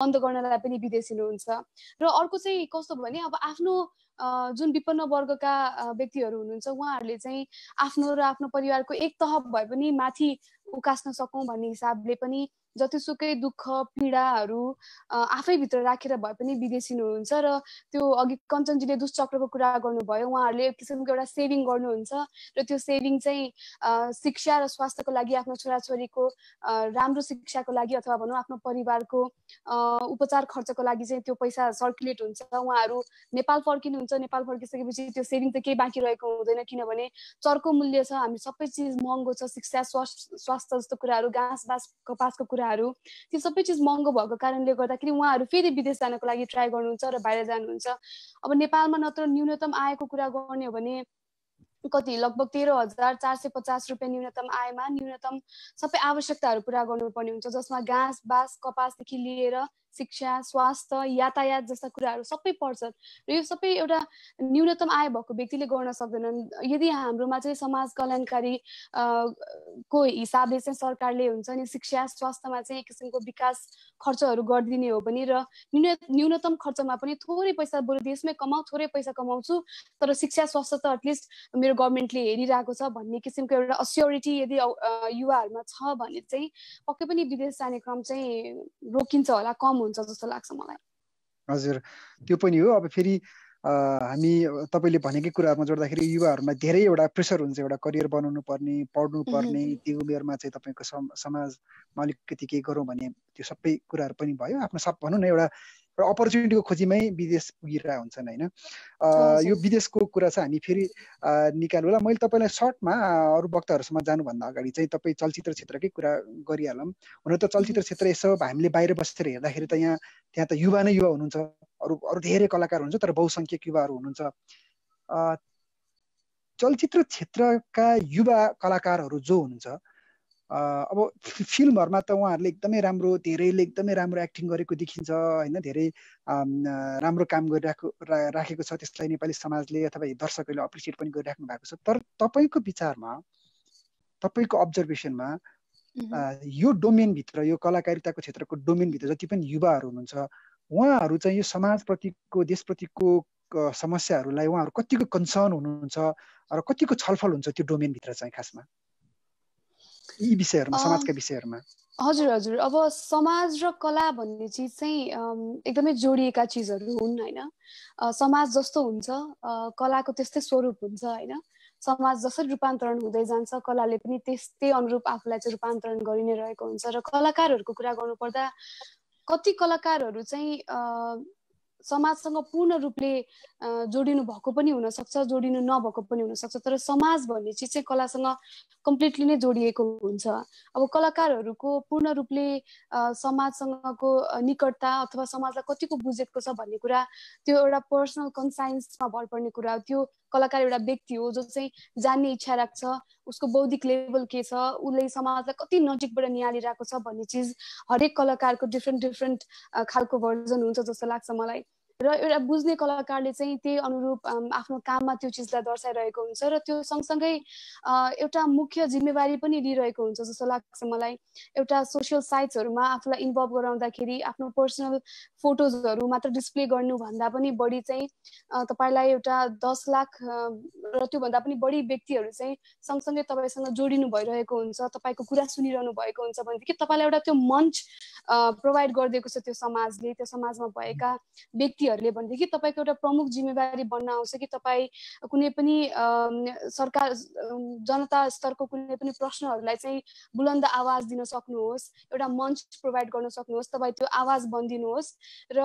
बन्द गर्नलाई पनि विदेश हुन्छ र अर्को चाहिँ कस्तो भने अब आफ्नो जुन विपन्न वर्गका व्यक्तिहरू हुनुहुन्छ उहाँहरूले चाहिँ आफ्नो र आफ्नो परिवारको एक तह भए पनि माथि उकास्न सकौँ भन्ने हिसाबले पनि जतिसुकै दुःख पीडाहरू आफैभित्र राखेर भए पनि विदेशी हुनुहुन्छ र त्यो अघि कञ्चनजीले दुष्चक्रको कुरा गर्नुभयो उहाँहरूले एक किसिमको एउटा सेभिङ गर्नुहुन्छ र त्यो सेभिङ चाहिँ शिक्षा र स्वास्थ्यको लागि आफ्नो छोराछोरीको राम्रो शिक्षाको लागि अथवा भनौँ आफ्नो परिवारको उपचार खर्चको लागि चाहिँ त्यो पैसा सर्कुलेट हुन्छ उहाँहरू नेपाल फर्किनुहुन्छ नेपाल फर्किसकेपछि त्यो सेभिङ त केही बाँकी रहेको हुँदैन किनभने चर्को मूल्य छ हामी सबै चिज महँगो छ शिक्षा स्वास्थ्य पास्ता जस्तो कुराहरू घाँस बाँस कपासको कुराहरू त्यो सबै चिज महँगो भएको कारणले गर्दाखेरि उहाँहरू फेरि विदेश जानको लागि ट्राई गर्नुहुन्छ र बाहिर जानुहुन्छ अब नेपालमा नत्र न्यूनतम आएको कुरा गर्ने हो भने कति लगभग तेह्र हजार चार सय पचास रुपियाँ न्यूनतम आयमा न्यूनतम सबै आवश्यकताहरू पुरा गर्नुपर्ने हुन्छ जसमा घाँस बाँस कपासदेखि लिएर शिक्षा स्वास्थ्य यातायात जस्ता कुराहरू सबै पर्छ र यो सबै एउटा न्यूनतम आय भएको व्यक्तिले गर्न सक्दैनन् यदि हाम्रोमा चाहिँ समाज कल्याणकारी को हिसाबले चाहिँ सरकारले हुन्छ नि शिक्षा स्वास्थ्यमा चाहिँ एक किसिमको विकास खर्चहरू गरिदिने हो भने र न्यूनतम खर्चमा पनि थोरै पैसा बरु देशमै कमाऊ थोरै पैसा कमाउँछु तर शिक्षा स्वास्थ्य त एटलिस्ट मेरो गभर्मेन्टले हेरिरहेको छ भन्ने किसिमको एउटा अस्योरिटी यदि युवाहरूमा छ भने चाहिँ पक्कै पनि विदेश जाने क्रम चाहिँ रोकिन्छ होला कम हुन्छ जस्तो लाग्छ मलाई हजुर त्यो पनि हो अब फेरि हामी तपाईँले भनेकै कुराहरूमा जोड्दाखेरि युवाहरूमा धेरै एउटा प्रेसर हुन्छ एउटा करियर बनाउनु पर्ने पढ्नु पर्ने त्यो उमेरमा चाहिँ तपाईँको समाजमा अलिकति केही गरौँ भने त्यो सबै कुराहरू पनि भयो आफ्नो सब भनौँ न एउटा र अपर्च्युनिटीको खोजीमै विदेश पुगिरहेका हुन्छन् होइन यो विदेशको कुरा चाहिँ हामी फेरि निकाल्नु मैले तपाईँलाई सर्टमा अरू वक्ताहरूसँग जानुभन्दा अगाडि चाहिँ तपाईँ चलचित्र क्षेत्रकै कुरा गरिहालौँ हुन त चलचित्र क्षेत्र यसो हामीले बाहिर बसेर हेर्दाखेरि त यहाँ त्यहाँ त युवा नै युवा हुनुहुन्छ अरू अरू धेरै कलाकार हुनुहुन्छ तर बहुसङ्ख्यक युवाहरू हुनुहुन्छ चलचित्र क्षेत्रका युवा कलाकारहरू जो हुनुहुन्छ अब फिल्महरूमा त उहाँहरूले एकदमै राम्रो धेरैले एकदमै राम्रो एक्टिङ गरेको देखिन्छ होइन धेरै राम्रो काम गरिराखेको राखेको छ त्यसलाई नेपाली समाजले अथवा दर्शकहरूले अप्रिसिएट पनि गरिराख्नु भएको छ तर तपाईँको विचारमा तपाईँको अब्जर्भेसनमा यो डोमेनभित्र यो कलाकारिताको क्षेत्रको डोमेनभित्र जति पनि युवाहरू हुनुहुन्छ उहाँहरू चाहिँ यो समाजप्रतिको देशप्रतिको समस्याहरूलाई उहाँहरू कतिको कन्सर्न हुनुहुन्छ र कतिको छलफल हुन्छ त्यो डोमेनभित्र चाहिँ खासमा यी विषयहरूमा समाजका विषयहरूमा हजुर हजुर अब समाज र कला भन्ने चिज चाहिँ एकदमै जोडिएका चिजहरू हुन् होइन समाज जस्तो हुन्छ कलाको त्यस्तै स्वरूप हुन्छ होइन समाज जसरी रूपान्तरण हुँदै जान्छ कलाले पनि त्यस्तै अनुरूप आफूलाई चाहिँ रूपान्तरण गरि नै रहेको हुन्छ र कलाकारहरूको कुरा गर्नुपर्दा कति कलाकारहरू चाहिँ समाजसँग पूर्ण रूपले जोडिनु भएको पनि हुनसक्छ जोडिनु नभएको पनि हुनसक्छ तर समाज भन्ने चिज चाहिँ कलासँग कम्प्लिटली नै जोडिएको हुन्छ अब कलाकारहरूको पूर्ण रूपले समाजसँगको निकटता अथवा समाजलाई कतिको बुझेको छ भन्ने कुरा त्यो एउटा पर्सनल कन्साइन्समा भर पर्ने कुरा त्यो कलाकार एउटा व्यक्ति हो जो चाहिँ जान्ने इच्छा राख्छ उसको बौद्धिक लेभल के छ उसले समाजलाई कति नजिकबाट निहालिरहेको छ भन्ने चिज हरेक कलाकारको डिफ्रेन्ट डिफ्रेन्ट खालको भर्जन हुन्छ जस्तो लाग्छ मलाई र एउटा बुझ्ने कलाकारले चाहिँ त्यही अनुरूप आफ्नो काममा त्यो चिजलाई दर्शाइरहेको हुन्छ र त्यो सँगसँगै एउटा मुख्य जिम्मेवारी पनि लिइरहेको हुन्छ जस्तो लाग्छ मलाई एउटा सोसियल साइट्सहरूमा आफूलाई इन्भल्भ गराउँदाखेरि आफ्नो पर्सनल फोटोजहरू मात्र डिस्प्ले गर्नुभन्दा पनि बढी चाहिँ तपाईँलाई एउटा दस लाख र त्योभन्दा पनि बढी व्यक्तिहरू चाहिँ सँगसँगै तपाईँसँग जोडिनु भइरहेको हुन्छ तपाईँको कुरा सुनिरहनु भएको हुन्छ भनेदेखि तपाईँलाई एउटा त्यो मञ्च प्रोभाइड गरिदिएको छ त्यो समाजले त्यो समाजमा भएका व्यक्तिहरूले भनेदेखि तपाईँको एउटा प्रमुख जिम्मेवारी बन्न आउँछ कि तपाईँ कुनै पनि सरकार जनता स्तरको कुनै पनि प्रश्नहरूलाई चाहिँ बुलन्द आवाज दिन सक्नुहोस् एउटा मञ्च प्रोभाइड गर्न सक्नुहोस् तपाईँ त्यो आवाज बनिदिनुहोस् र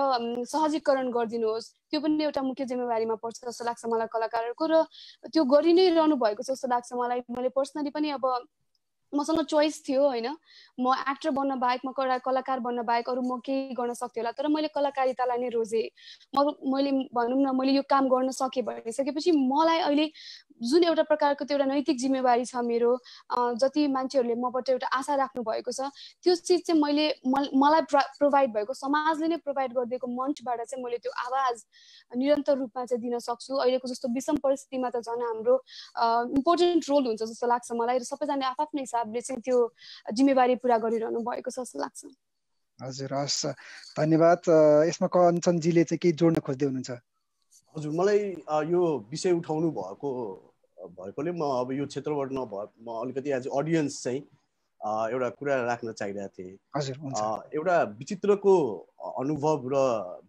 सहजीकरण गरिदिनुहोस् त्यो पनि एउटा मुख्य जिम्मेवारीमा पर्छ जस्तो लाग्छ मलाई कलाकारहरूको र त्यो गरि नै रहनु भएको छ जस्तो लाग्छ मलाई मैले पर्सनली पनि अब मसँग चोइस थियो होइन म एक्टर बन्न बाहेक म कला कलाकार बन्न बाहेक अरू म केही गर्न सक्थेँ होला तर मैले कलाकारितालाई नै रोजेँ म मैले भनौँ न मैले यो काम गर्न सकेँ भनिसकेपछि मलाई अहिले जुन एउटा प्रकारको त्यो एउटा नैतिक जिम्मेवारी छ मेरो जति मान्छेहरूले मबाट एउटा आशा राख्नु भएको छ त्यो चिज चाहिँ मैले मलाई प्रोभाइड भएको समाजले नै प्रोभाइड गरिदिएको मञ्चबाट चाहिँ मैले त्यो आवाज निरन्तर रूपमा चाहिँ दिन सक्छु अहिलेको जस्तो विषम परिस्थितिमा त झन् हाम्रो इम्पोर्टेन्ट रोल हुन्छ जस्तो लाग्छ मलाई र सबैजना आफ्नै हिसाब हिसाबले चाहिँ त्यो जिम्मेवारी पुरा गरिरहनु भएको छ जस्तो लाग्छ हजुर हस् धन्यवाद यसमा कञ्चनजीले चाहिँ केही जोड्न खोज्दै हुनुहुन्छ हजुर मलाई यो विषय उठाउनु भएको भएकोले म अब यो क्षेत्रबाट नभए म अलिकति एज अडियन्स चाहिँ एउटा कुरा राख्न चाहिरहेको थिएँ एउटा विचित्रको अनुभव र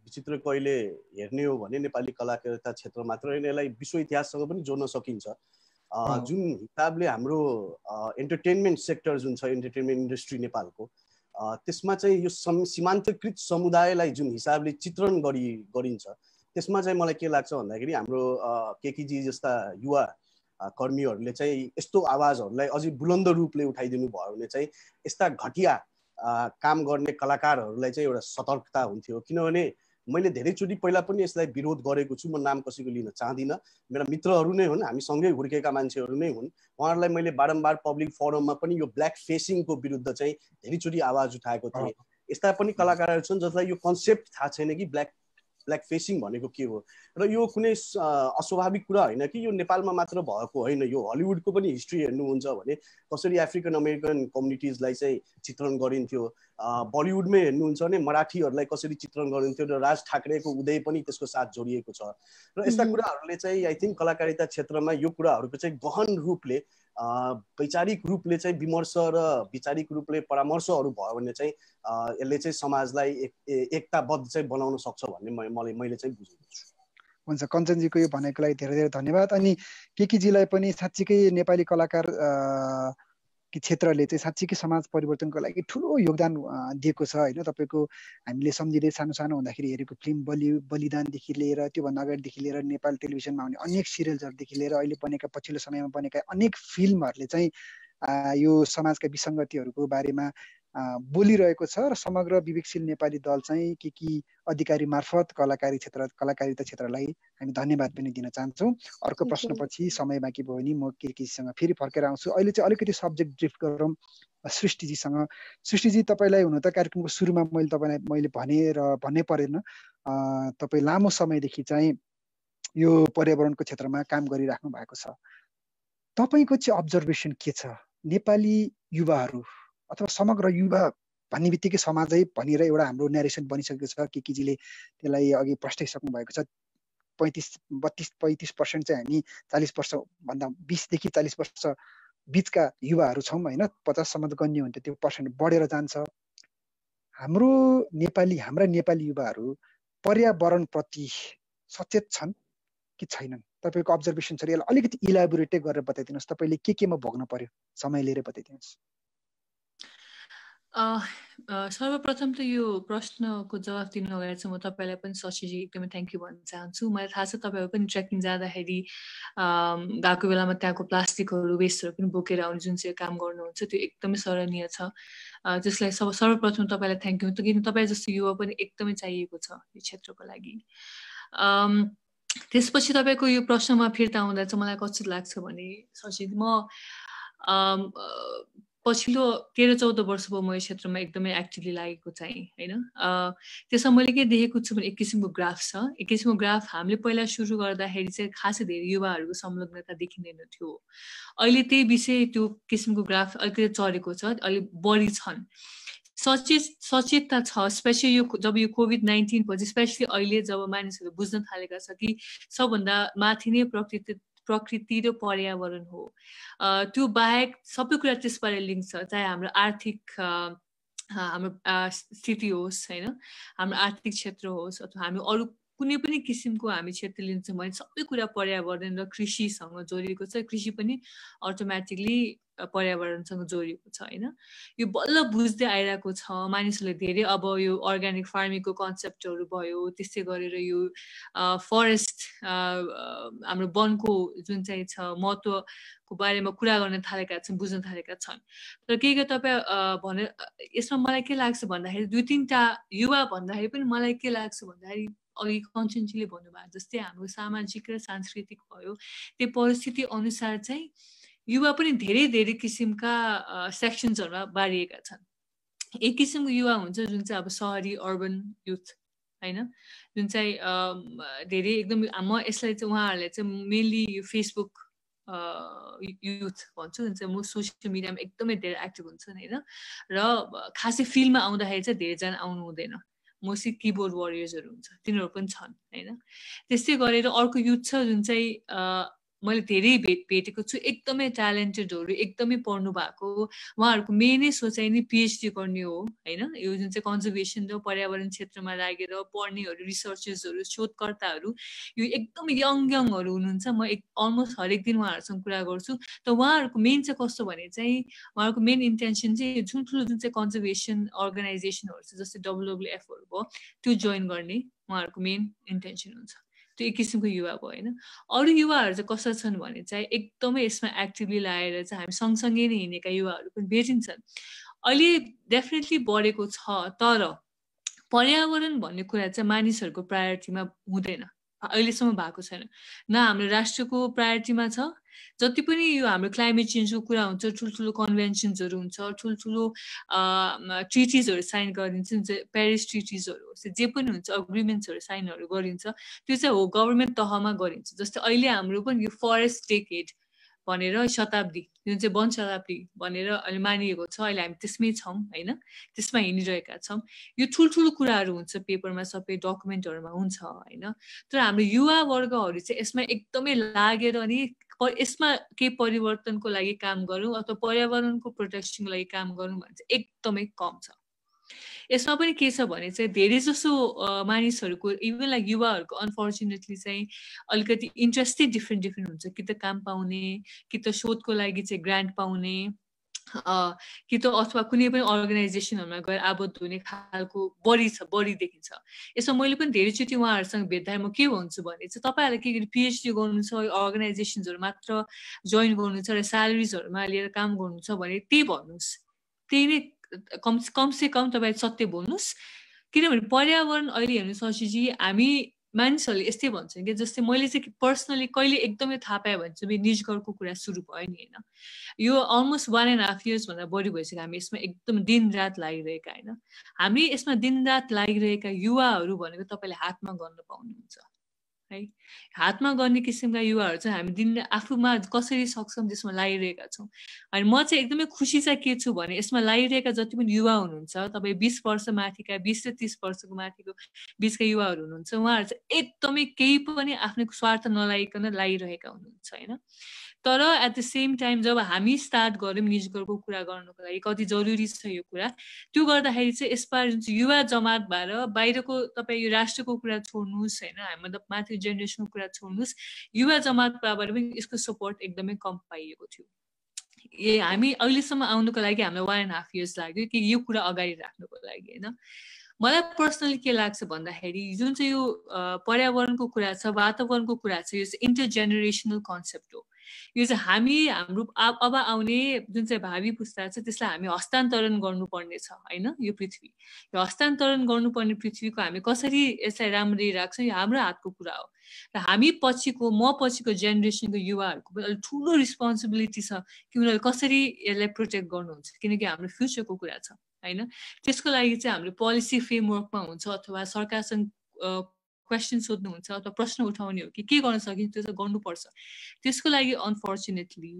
विचित्र कहिले हेर्ने हो भने नेपाली कलाकारिता क्षेत्र मात्र होइन यसलाई विश्व इतिहाससँग पनि जोड्न सकिन्छ जुन हिसाबले हाम्रो इन्टरटेन्मेन्ट सेक्टर जुन छ इन्टरटेन्मेन्ट इन्डस्ट्री नेपालको त्यसमा चाहिँ यो सम सीमान्तकृत समुदायलाई जुन हिसाबले चित्रण गरि गरिन्छ त्यसमा चाहिँ मलाई के लाग्छ भन्दाखेरि हाम्रो केकेजी जस्ता युवा कर्मीहरूले चाहिँ यस्तो आवाजहरूलाई अझै बुलन्द रूपले उठाइदिनु भयो भने चाहिँ यस्ता घटिया काम गर्ने कलाकारहरूलाई चाहिँ एउटा सतर्कता हुन्थ्यो किनभने मैले धेरैचोटि पहिला पनि यसलाई विरोध गरेको छु म नाम कसैको लिन चाहदिनँ मेरा मित्रहरू नै हुन् हामी सँगै हुर्केका मान्छेहरू नै हुन् उहाँहरूलाई मैले बारम्बार पब्लिक फोरममा पनि यो ब्ल्याक फेसिङको विरुद्ध चाहिँ धेरैचोटि आवाज उठाएको थिएँ यस्ता पनि कलाकारहरू छन् जसलाई यो कन्सेप्ट थाहा छैन कि ब्ल्याक ब्ल्याक फेसिङ भनेको के हो र यो कुनै अस्वाभाविक कुरा होइन कि यो नेपालमा मात्र भएको होइन यो हलिउडको पनि हिस्ट्री हेर्नुहुन्छ भने कसरी अफ्रिकन अमेरिकन कम्युनिटिजलाई चाहिँ चित्रण गरिन्थ्यो बलिउडमै हेर्नुहुन्छ भने मराठीहरूलाई कसरी चित्रण गरिन्थ्यो र राज ठाकरेको उदय पनि त्यसको साथ जोडिएको छ र यस्ता कुराहरूले चाहिँ आई थिङ्क कलाकारिता क्षेत्रमा यो कुराहरूको चाहिँ गहन रूपले वैचारिक रूपले चाहिँ विमर्श र विचारिक रूपले परामर्शहरू भयो भने चाहिँ यसले चाहिँ समाजलाई एकताबद्ध चाहिँ बनाउन सक्छ भन्ने मलाई मैले चाहिँ बुझेको छु हुन्छ कञ्चनजीको यो लागि धेरै धेरै धन्यवाद अनि केकीजीलाई पनि साँच्चीकै नेपाली कलाकार क्षेत्रले चाहिँ साँच्चीकै समाज परिवर्तनको लागि ठुलो योगदान दिएको छ होइन तपाईँको हामीले सम्झिँदै सानो सानो हुँदाखेरि हेरेको फिल्म बलि बलिदानदेखि लिएर त्योभन्दा अगाडिदेखि लिएर नेपाल टेलिभिजनमा आउने अनेक सिरियल्सहरूदेखि लिएर अहिले बनेका पछिल्लो समयमा बनेका अनेक फिल्महरूले चाहिँ यो समाजका विसङ्गतिहरूको बारेमा बोलिरहेको छ र समग्र विवेकशील नेपाली दल चाहिँ के के अधिकारी मार्फत कलाकारी क्षेत्र कलाकारिता क्षेत्रलाई हामी धन्यवाद पनि दिन चाहन्छौँ अर्को प्रश्नपछि समय बाँकी भयो भने म किर्किजीसँग फेरि फर्केर आउँछु अहिले चाहिँ अलिकति सब्जेक्ट ड्रिफ्ट गरौँ सृष्टिजीसँग सृष्टिजी तपाईँलाई हुन त कार्यक्रमको सुरुमा मैले तपाईँलाई मैले भने र भन्नै परेन तपाईँ लामो समयदेखि चाहिँ यो पर्यावरणको क्षेत्रमा काम गरिराख्नु भएको छ तपाईँको चाहिँ अब्जर्भेसन के छ नेपाली युवाहरू अथवा समग्र युवा भन्ने बित्तिकै समाजै भनेर एउटा हाम्रो नेरेसन बनिसकेको छ के केजीले त्यसलाई अघि प्रस्टाइसक्नु भएको छ पैँतिस बत्तिस पैँतिस पर्सेन्ट चाहिँ हामी चालिस वर्षभन्दा बिसदेखि चालिस वर्ष बिचका युवाहरू छौँ होइन पचाससम्म त गन्य हुन्थ्यो त्यो पर्सेन्ट बढेर जान्छ हाम्रो नेपाली हाम्रा नेपाली युवाहरू पर्यावरणप्रति सचेत छन् कि छैनन् तपाईँको अब्जर्भेसन छ यसलाई अलिकति इलाबोरेटै गरेर बताइदिनुहोस् तपाईँले के केमा भोग्नु पर्यो समय लिएर बताइदिनुहोस् सर्वप्रथम त यो प्रश्नको जवाफ दिनु अगाडि चाहिँ म तपाईँलाई पनि शशीजी एकदमै थ्याङ्क यू भन्न चाहन्छु मलाई थाहा छ तपाईँहरू पनि ट्रेकिङ जाँदाखेरि गएको बेलामा त्यहाँको प्लास्टिकहरू वेस्टहरू पनि बोकेर आउने जुन चाहिँ काम गर्नुहुन्छ त्यो एकदमै सराहनीय छ त्यसलाई सब सर्वप्रथम तपाईँलाई थ्याङ्क यू किन तपाईँ जस्तो युवा पनि एकदमै चाहिएको छ यो क्षेत्रको लागि त्यसपछि तपाईँको यो प्रश्नमा फिर्ता आउँदा चाहिँ मलाई कस्तो लाग्छ भने शशी म पछिल्लो तेह्र चौध वर्ष भयो म यो क्षेत्रमा एकदमै एक्टिभली लागेको चाहिँ होइन त्यसमा मैले के देखेको छु भने एक किसिमको ग्राफ छ एक किसिमको ग्राफ हामीले पहिला सुरु गर्दाखेरि चाहिँ खासै धेरै युवाहरूको संलग्नता देखिँदैन थियो अहिले त्यही विषय त्यो किसिमको ग्राफ अलिकति चढेको छ अलिक बढी छन् सचेत सचेतता छ स्पेसली यो जब यो कोभिड नाइन्टिन पछि स्पेसली अहिले जब मानिसहरू बुझ्न थालेका छ कि सबभन्दा माथि नै प्रकृति प्रकृति र पर्यावरण हो त्यो बाहेक सबै कुरा त्यसबाट लिङ्क छ चाहे हाम्रो आर्थिक हाम्रो स्थिति होस् होइन हाम्रो आर्थिक क्षेत्र होस् अथवा हामी अरू कुनै पनि किसिमको हामी क्षेत्र लिन्छौँ भने सबै कुरा पर्यावरण र कृषिसँग जोडिएको छ कृषि पनि अटोमेटिकली पर्यावरणसँग जोडिएको छ होइन यो बल्ल बुझ्दै आइरहेको छ मानिसहरूले धेरै अब यो अर्ग्यानिक फार्मिङको कन्सेप्टहरू भयो त्यस्तै गरेर यो फरेस्ट हाम्रो वनको जुन चाहिँ छ महत्त्वको बारेमा कुरा गर्न थालेका छन् बुझ्न थालेका छन् तर के के तपाईँ भने यसमा मलाई के लाग्छ भन्दाखेरि दुई तिनवटा युवा भन्दाखेरि पनि मलाई के लाग्छ भन्दाखेरि अघि कञ्चनजीले भन्नुभयो जस्तै हाम्रो सामाजिक र सांस्कृतिक भयो त्यो परिस्थिति अनुसार चाहिँ युवा पनि धेरै धेरै किसिमका सेक्सन्सहरूमा बारिएका छन् एक किसिमको युवा हुन्छ जुन चाहिँ अब सहरी अर्बन युथ होइन जुन चाहिँ धेरै एकदम म यसलाई चाहिँ उहाँहरूलाई चाहिँ मेनली यो फेसबुक युथ भन्छु जुन चाहिँ म सोसियल मिडियामा एकदमै धेरै एक्टिभ हुन्छन् होइन र खासै फिल्डमा आउँदाखेरि चाहिँ धेरैजना आउनु हुँदैन मोस्टली किबोर्ड वरियर्सहरू हुन्छ तिनीहरू पनि छन् होइन त्यस्तै गरेर अर्को युथ छ जुन चाहिँ मैले धेरै भेट भेटेको छु एकदमै ट्यालेन्टेडहरू एकदमै पढ्नु भएको उहाँहरूको मेनै सोचाइ नै पिएचडी गर्ने हो होइन यो जुन चाहिँ कन्जर्भेसन र पर्यावरण क्षेत्रमा लागेर पढ्नेहरू रिसर्चेसहरू शोधकर्ताहरू यो एकदम यङ यङहरू हुनुहुन्छ म एक अलमोस्ट हरेक दिन उहाँहरूसँग कुरा गर्छु त उहाँहरूको मेन चाहिँ कस्तो भने चाहिँ उहाँहरूको मेन इन्टेन्सन चाहिँ जुन जुन चाहिँ कन्जर्भेसन अर्गनाइजेसनहरू छ जस्तै डब्लुडब्लुएफहरू भयो त्यो जोइन गर्ने उहाँहरूको मेन इन्टेन्सन हुन्छ त्यो एक किसिमको युवा भयो होइन अरू युवाहरू चाहिँ कस्ता छन् भने चाहिँ एकदमै यसमा एक्टिभली लाएर चाहिँ हामी सँगसँगै नै हिँडेका युवाहरू पनि भेटिन्छन् अहिले डेफिनेटली बढेको छ तर पर्यावरण भन्ने कुरा चाहिँ मानिसहरूको प्रायोरिटीमा हुँदैन अहिलेसम्म भएको छैन न हाम्रो राष्ट्रको प्रायोरिटीमा छ जति पनि यो हाम्रो क्लाइमेट चेन्जको कुरा हुन्छ ठुल्ठुलो कन्भेन्सन्सहरू हुन्छ ठुल्ठुलो ट्रिटिजहरू साइन गरिन्छ प्यारिस ट्रिटिजहरू जे पनि हुन्छ अग्रिमेन्ट्सहरू साइनहरू गरिन्छ त्यो चाहिँ हो गभर्मेन्ट तहमा गरिन्छ जस्तै अहिले हाम्रो पनि यो फरेस्ट डेकेड भनेर शताब्दी जुन चाहिँ वन शताब्दी भनेर अहिले मानिएको छ अहिले हामी त्यसमै छौँ होइन त्यसमा हिँडिरहेका छौँ यो ठुल्ठुलो कुराहरू हुन्छ पेपरमा सबै डकुमेन्टहरूमा हुन्छ होइन तर हाम्रो युवा वर्गहरू चाहिँ यसमा एकदमै लागेर नि यसमा केही परिवर्तनको लागि काम गरौँ अथवा पर्यावरणको प्रोटेक्सनको लागि काम गरौँ भने चाहिँ एकदमै कम छ यसमा पनि के छ भने चाहिँ धेरै जसो मानिसहरूको इभन लाइक युवाहरूको अनफर्चुनेटली चाहिँ अलिकति इन्ट्रेस्टै डिफ्रेन्ट डिफ्रेन्ट हुन्छ कि त काम पाउने कि त सोधको लागि चाहिँ ग्रान्ट पाउने कि त अथवा कुनै पनि अर्गनाइजेसनहरूमा गएर आबद्ध हुने खालको बढी छ बढी देखिन्छ यसमा मैले पनि धेरैचोटि उहाँहरूसँग भेट्दा म के भन्छु भने चाहिँ तपाईँहरूलाई के के पिएचडी गर्नु छ अर्गनाइजेसन्सहरू मात्र जोइन गर्नु छ र स्यालेरिजहरूमा लिएर काम गर्नु छ भने त्यही भन्नुहोस् त्यही नै कम कम से कम तपाईँ सत्य बोल्नुहोस् किनभने पर्यावरण अहिले हेर्नु शशीजी हामी मानिसहरूले यस्तै भन्छन् कि जस्तै मैले चाहिँ पर्सनली कहिले एकदमै थाहा पाएँ भने चाहिँ निजगढको कुरा सुरु भयो नि होइन यो अलमोस्ट वान एन्ड हाफ इयर्सभन्दा बढी भइसक्यो हामी यसमा एकदम दिनरात लागिरहेका होइन हामी यसमा दिनरात लागिरहेका युवाहरू भनेको तपाईँले हातमा गर्न पाउनुहुन्छ है हातमा गर्ने किसिमका युवाहरू चाहिँ हामी दिन आफूमा कसरी सक्छौँ त्यसमा लागिरहेका छौँ अनि म चाहिँ एकदमै खुसी चाहिँ के छु भने यसमा लागिरहेका जति पनि युवा हुनुहुन्छ तपाईँ बिस वर्ष माथिका बिस र तिस वर्षको माथिको बिचका युवाहरू हुनुहुन्छ उहाँहरू चाहिँ एकदमै केही पनि आफ्नो स्वार्थ नलागिकन लागिरहेका हुनुहुन्छ होइन तर एट द सेम टाइम जब हामी स्टार्ट गऱ्यौँ निजगरको कुरा गर्नुको लागि कति जरुरी छ यो कुरा त्यो गर्दाखेरि चाहिँ यसपालि जुन चाहिँ युवा जमात भएर बाहिरको तपाईँ यो राष्ट्रको कुरा छोड्नुहोस् होइन मतलब माथि जेनेरेसनको कुरा छोड्नुहोस् युवा जमातबाट पनि यसको सपोर्ट एकदमै कम पाइएको थियो ए हामी अहिलेसम्म आउनुको लागि हामीलाई वान एन्ड हाफ इयर्स लाग्यो कि यो कुरा अगाडि राख्नुको लागि होइन मलाई पर्सनली के लाग्छ भन्दाखेरि जुन चाहिँ यो पर्यावरणको कुरा छ वातावरणको कुरा छ यो चाहिँ इन्टर जेनेरेसनल कन्सेप्ट हो यो चाहिँ हामी हाम्रो अब आउने जुन चाहिँ भावी पुस्ता छ त्यसलाई हामी हस्तान्तरण गर्नुपर्ने छ होइन यो पृथ्वी यो हस्तान्तरण गर्नुपर्ने पृथ्वीको हामी कसरी यसलाई राम्ररी राख्छौँ यो हाम्रो हातको कुरा हो र हामी पछिको म पछिको जेनेरेसनको युवाहरूको पनि अलिक ठुलो रिस्पोन्सिबिलिटी छ कि उनीहरूले कसरी यसलाई प्रोटेक्ट गर्नुहुन्छ किनकि हाम्रो फ्युचरको कुरा छ होइन त्यसको लागि चाहिँ हाम्रो पोलिसी फ्रेमवर्कमा हुन्छ अथवा सरकारसँग क्वेसन सोध्नुहुन्छ अथवा प्रश्न उठाउने हो कि के गर्न सकिन्छ त्यो चाहिँ गर्नुपर्छ त्यसको लागि अनफोर्चुनेटली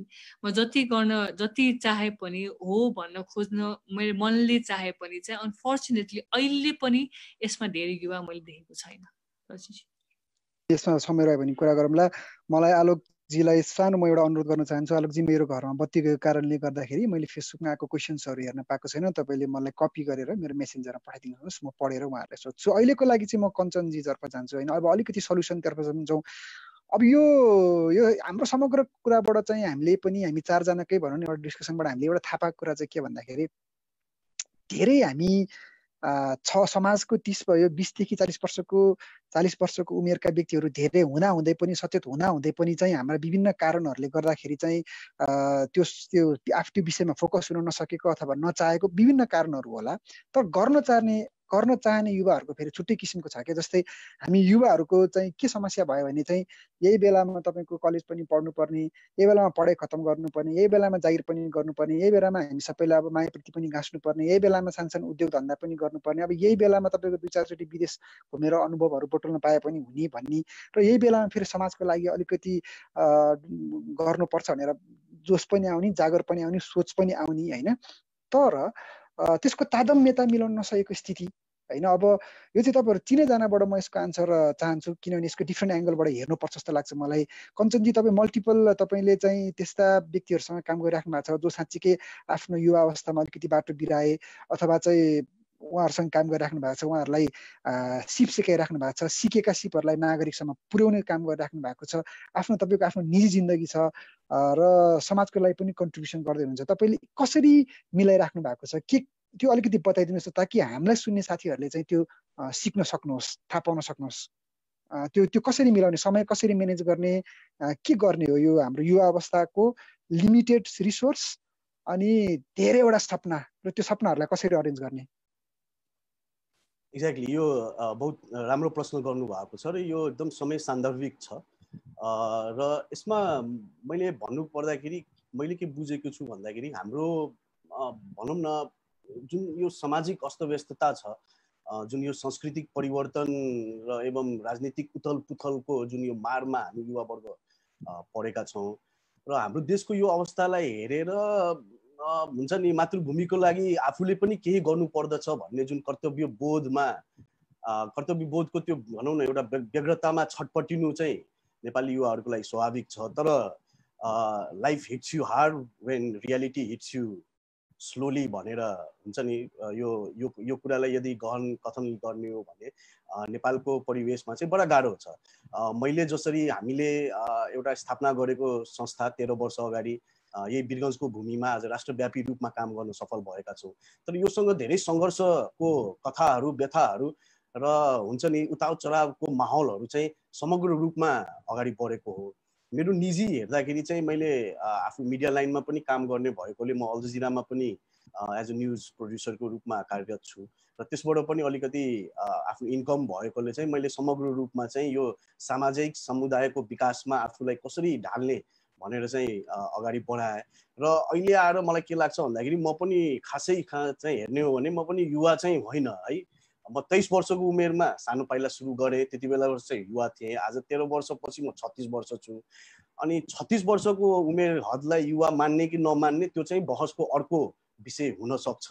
म जति गर्न जति चाहे पनि हो भन्न खोज्न मैले मनले चाहे पनि चाहिँ अनफोर्चुनेटली अहिले पनि यसमा धेरै युवा मैले देखेको छैन त्यसमा समय रह्यो भने कुरा गरौँला मलाई आलोक जीलाई सानो म एउटा अनुरोध गर्न चाहन्छु आलोकजी मेरो घरमा बत्ती गएको कारणले गर्दाखेरि मैले फेसबुकमा आएको क्वेसन्सहरू हेर्न पाएको छैन तपाईँले मलाई कपी गरेर मेरो मेसेन्जरमा पठाइदिनुहोस् म पढेर उहाँहरूलाई सोध्छु अहिलेको लागि चाहिँ म कञ्चनजीतर्फ जान्छु होइन अब अलिकति सल्युसनतर्फ जाउँ अब यो यो हाम्रो समग्र कुराबाट चाहिँ हामीले पनि हामी चारजनाकै भनौँ न एउटा डिस्कसनबाट हामीले एउटा थाहा पाएको कुरा चाहिँ के भन्दाखेरि धेरै हामी छ समाजको तिस भयो बिसदेखि चालिस वर्षको चालिस वर्षको उमेरका व्यक्तिहरू धेरै हुँदा हुँदै पनि सचेत हुँदा हुँदै पनि चाहिँ हाम्रा विभिन्न कारणहरूले गर्दाखेरि चाहिँ त्यो त्यो आफ्नो विषयमा फोकस हुन नसकेको अथवा नचाहेको विभिन्न कारणहरू होला तर गर्न चाहने गर्न चाहने युवाहरूको फेरि छुट्टै किसिमको छ क्या जस्तै हामी युवाहरूको चाहिँ के समस्या भयो भने चाहिँ यही बेलामा तपाईँको कलेज पनि पढ्नुपर्ने यही बेलामा पढाइ खत्तम गर्नुपर्ने यही बेलामा जागिर पनि गर्नुपर्ने यही बेलामा हामी सबैलाई अब मायाप्रति पनि घाँस्नुपर्ने यही बेलामा सानसानो उद्योग धन्दा पनि गर्नुपर्ने अब यही बेलामा तपाईँको दुई चारचोटि विदेश घुमेर अनुभवहरू बटुल्न पाए पनि हुने भन्ने र यही बेलामा फेरि समाजको लागि अलिकति गर्नुपर्छ भनेर जोस पनि आउने जागर पनि आउने सोच पनि आउने होइन तर त्यसको तादम्यता मिलाउन नसकेको स्थिति होइन अब यो चाहिँ तपाईँहरू तिनैजनाबाट म यसको आन्सर चाहन्छु किनभने यसको डिफ्रेन्ट एङ्गलबाट हेर्नुपर्छ जस्तो लाग्छ मलाई कञ्चनजी तपाईँ मल्टिपल तपाईँले चाहिँ त्यस्ता व्यक्तिहरूसँग काम गरिराख्नु भएको छ जो साँच्चीकै आफ्नो युवा अवस्थामा अलिकति बाटो बिराए अथवा चाहिँ उहाँहरूसँग काम गरिराख्नु भएको छ उहाँहरूलाई सिप सिकाइराख्नु भएको छ सिकेका सिपहरूलाई नागरिकसम्म पुर्याउने काम गरिराख्नु भएको छ आफ्नो तपाईँको आफ्नो निजी जिन्दगी छ र समाजको लागि पनि कन्ट्रिब्युसन गर्दै हुनुहुन्छ तपाईँले कसरी मिलाइराख्नु भएको छ के त्यो अलिकति बताइदिनुहोस् ताकि हामीलाई सुन्ने साथीहरूले चाहिँ त्यो सिक्न सक्नुहोस् थाहा पाउन सक्नुहोस् त्यो त्यो कसरी मिलाउने समय कसरी म्यानेज गर्ने के गर्ने हो यो हाम्रो युवा अवस्थाको लिमिटेड रिसोर्स अनि धेरैवटा सपना र त्यो सपनाहरूलाई कसरी अरेन्ज गर्ने एक्ज्याक्टली यो बहुत राम्रो प्रश्न गर्नुभएको छ र यो एकदम समय सान्दर्भिक छ र यसमा मैले भन्नुपर्दाखेरि मैले के बुझेको छु भन्दाखेरि हाम्रो भनौँ न जुन यो सामाजिक अस्तव्यस्तता छ जुन यो सांस्कृतिक परिवर्तन र एवं राजनीतिक उथल पुथलको जुन यो मारमा हामी युवावर्ग पढेका छौँ र हाम्रो देशको यो अवस्थालाई हेरेर हुन्छ नि मातृभूमिको लागि आफूले पनि केही गर्नु पर्दछ भन्ने जुन कर्तव्य बोधमा कर्तव्य बोधको त्यो भनौँ न एउटा व्यग्रतामा छटपटिनु चाहिँ नेपाली युवाहरूको लागि स्वाभाविक छ तर life hits you hard when reality hits you slowly भनेर हुन्छ नि यो यो यो कुरालाई यदि गहन कथन गर्ने हो भने नेपालको परिवेशमा चाहिँ बडा गाह्रो छ मैले जसरी हामीले एउटा स्थापना गरेको संस्था तेह्र वर्ष अगाडि यही बिरगन्जको भूमिमा आज राष्ट्रव्यापी रूपमा काम गर्न सफल भएका छौँ तर योसँग धेरै सङ्घर्षको कथाहरू व्यथाहरू र हुन्छ नि उताउ चढावको माहौलहरू चाहिँ समग्र रूपमा अगाडि बढेको हो मेरो निजी हेर्दाखेरि चाहिँ मैले आफ्नो मिडिया लाइनमा पनि काम गर्ने भएकोले म अल्जिरामा पनि एज अ न्युज प्रड्युसरको रूपमा कार्यरत छु र त्यसबाट पनि अलिकति आफ्नो इन्कम भएकोले चाहिँ मैले समग्र रूपमा चाहिँ यो सामाजिक समुदायको विकासमा आफूलाई कसरी ढाल्ने भनेर चाहिँ अगाडि बढाएँ र अहिले आएर मलाई के लाग्छ भन्दाखेरि म पनि खासै खा चाहिँ हेर्ने हो भने म पनि युवा चाहिँ होइन है म तेइस वर्षको उमेरमा सानो पाइला सुरु गरेँ त्यति बेला चाहिँ युवा थिएँ आज तेह्र वर्षपछि म छत्तिस वर्ष छु अनि छत्तिस वर्षको उमेर हदलाई युवा मान्ने कि नमान्ने त्यो चाहिँ बहसको अर्को विषय हुनसक्छ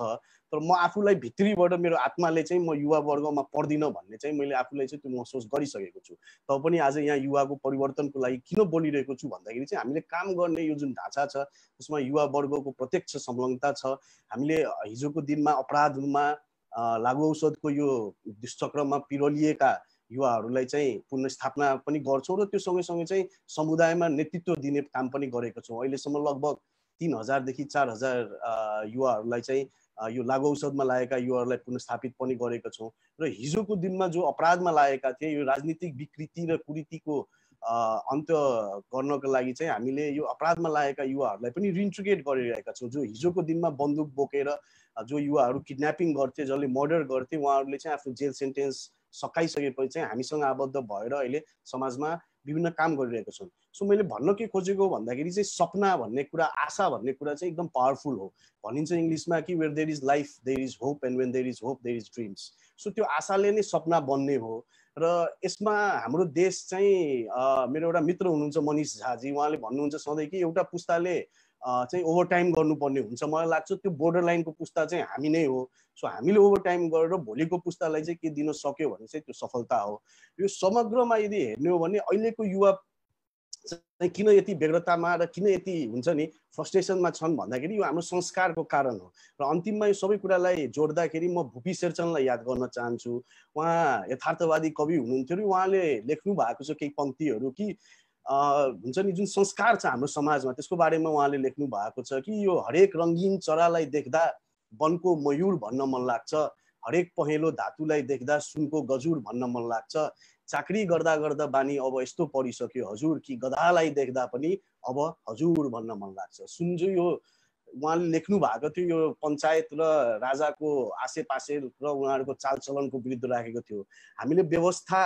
तर म आफूलाई भित्रीबाट मेरो आत्माले चाहिँ म युवावर्गमा पढ्दिनँ भन्ने चाहिँ मैले आफूलाई चाहिँ त्यो महसुस गरिसकेको छु पनि आज यहाँ युवाको परिवर्तनको लागि किन बोलिरहेको छु भन्दाखेरि चाहिँ हामीले काम गर्ने यो जुन ढाँचा छ त्यसमा युवावर्गको प्रत्यक्ष संलग्नता छ हामीले हिजोको दिनमा अपराधमा लागु औषधको यो दुष्चक्रमा पिरोलिएका युवाहरूलाई चाहिँ पुनस्थापना पनि गर्छौँ र त्यो सँगैसँगै चाहिँ समुदायमा नेतृत्व दिने काम पनि गरेको छौँ अहिलेसम्म लगभग तिन हजारदेखि चार हजार युवाहरूलाई चाहिँ यो लागु औषधमा लागेका युवाहरूलाई पुनस्थापित पनि गरेका छौँ र हिजोको दिनमा जो अपराधमा लागेका थिए यो राजनीतिक विकृति र कुरीतिको अन्त्य गर्नको लागि चाहिँ हामीले यो अपराधमा लागेका युवाहरूलाई पनि रिन्ट्रिगेट गरिरहेका छौँ जो हिजोको दिनमा बन्दुक बोकेर जो युवाहरू किडन्यापिङ गर्थे जसले मर्डर गर्थे उहाँहरूले चाहिँ आफ्नो जेल सेन्टेन्स सकाइसकेपछि चाहिँ हामीसँग आबद्ध भएर अहिले समाजमा विभिन्न काम गरिरहेको छौँ सो मैले भन्न के खोजेको भन्दाखेरि चाहिँ सपना भन्ने कुरा आशा भन्ने कुरा चाहिँ एकदम पावरफुल हो भनिन्छ इङ्ग्लिसमा कि where there is life there is hope and when there is hope there is dreams so त्यो आशाले नै सपना बन्ने हो र यसमा हाम्रो देश चाहिँ मेरो एउटा मित्र हुनुहुन्छ मनिष झाजी उहाँले भन्नुहुन्छ सधैँ कि एउटा पुस्ताले चाहिँ ओभरटाइम गर्नुपर्ने हुन्छ मलाई लाग्छ त्यो बोर्डर लाइनको पुस्ता चाहिँ हामी नै हो सो हामीले ओभरटाइम गरेर भोलिको पुस्तालाई चाहिँ के दिन सक्यो भने चाहिँ त्यो सफलता हो यो समग्रमा यदि हेर्ने हो भने अहिलेको युवा चाहिँ किन यति व्यग्रतामा र किन यति हुन्छ नि फ्रस्ट्रेसनमा छन् भन्दाखेरि यो हाम्रो संस्कारको कारण हो र अन्तिममा यो सबै कुरालाई जोड्दाखेरि म भुपी शेरचनलाई याद गर्न चाहन्छु उहाँ यथार्थवादी कवि हुनुहुन्थ्यो र उहाँले लेख्नु भएको छ केही पङ्क्तिहरू कि हुन्छ नि जुन संस्कार छ हाम्रो समाजमा त्यसको बारेमा उहाँले लेख्नु भएको छ कि यो हरेक रङ्गीन चरालाई देख्दा वनको मयुर भन्न मन लाग्छ हरेक पहेँलो धातुलाई देख्दा सुनको गजुर भन्न मन लाग्छ चाकरी गर्दा गर्दा बानी अब यस्तो पढिसक्यो हजुर कि गधालाई देख्दा पनि अब हजुर भन्न मन लाग्छ सुन जो यो उहाँले लेख्नु भएको थियो यो पञ्चायत र राजाको पासे र उहाँहरूको चालचलनको विरुद्ध राखेको थियो हामीले व्यवस्था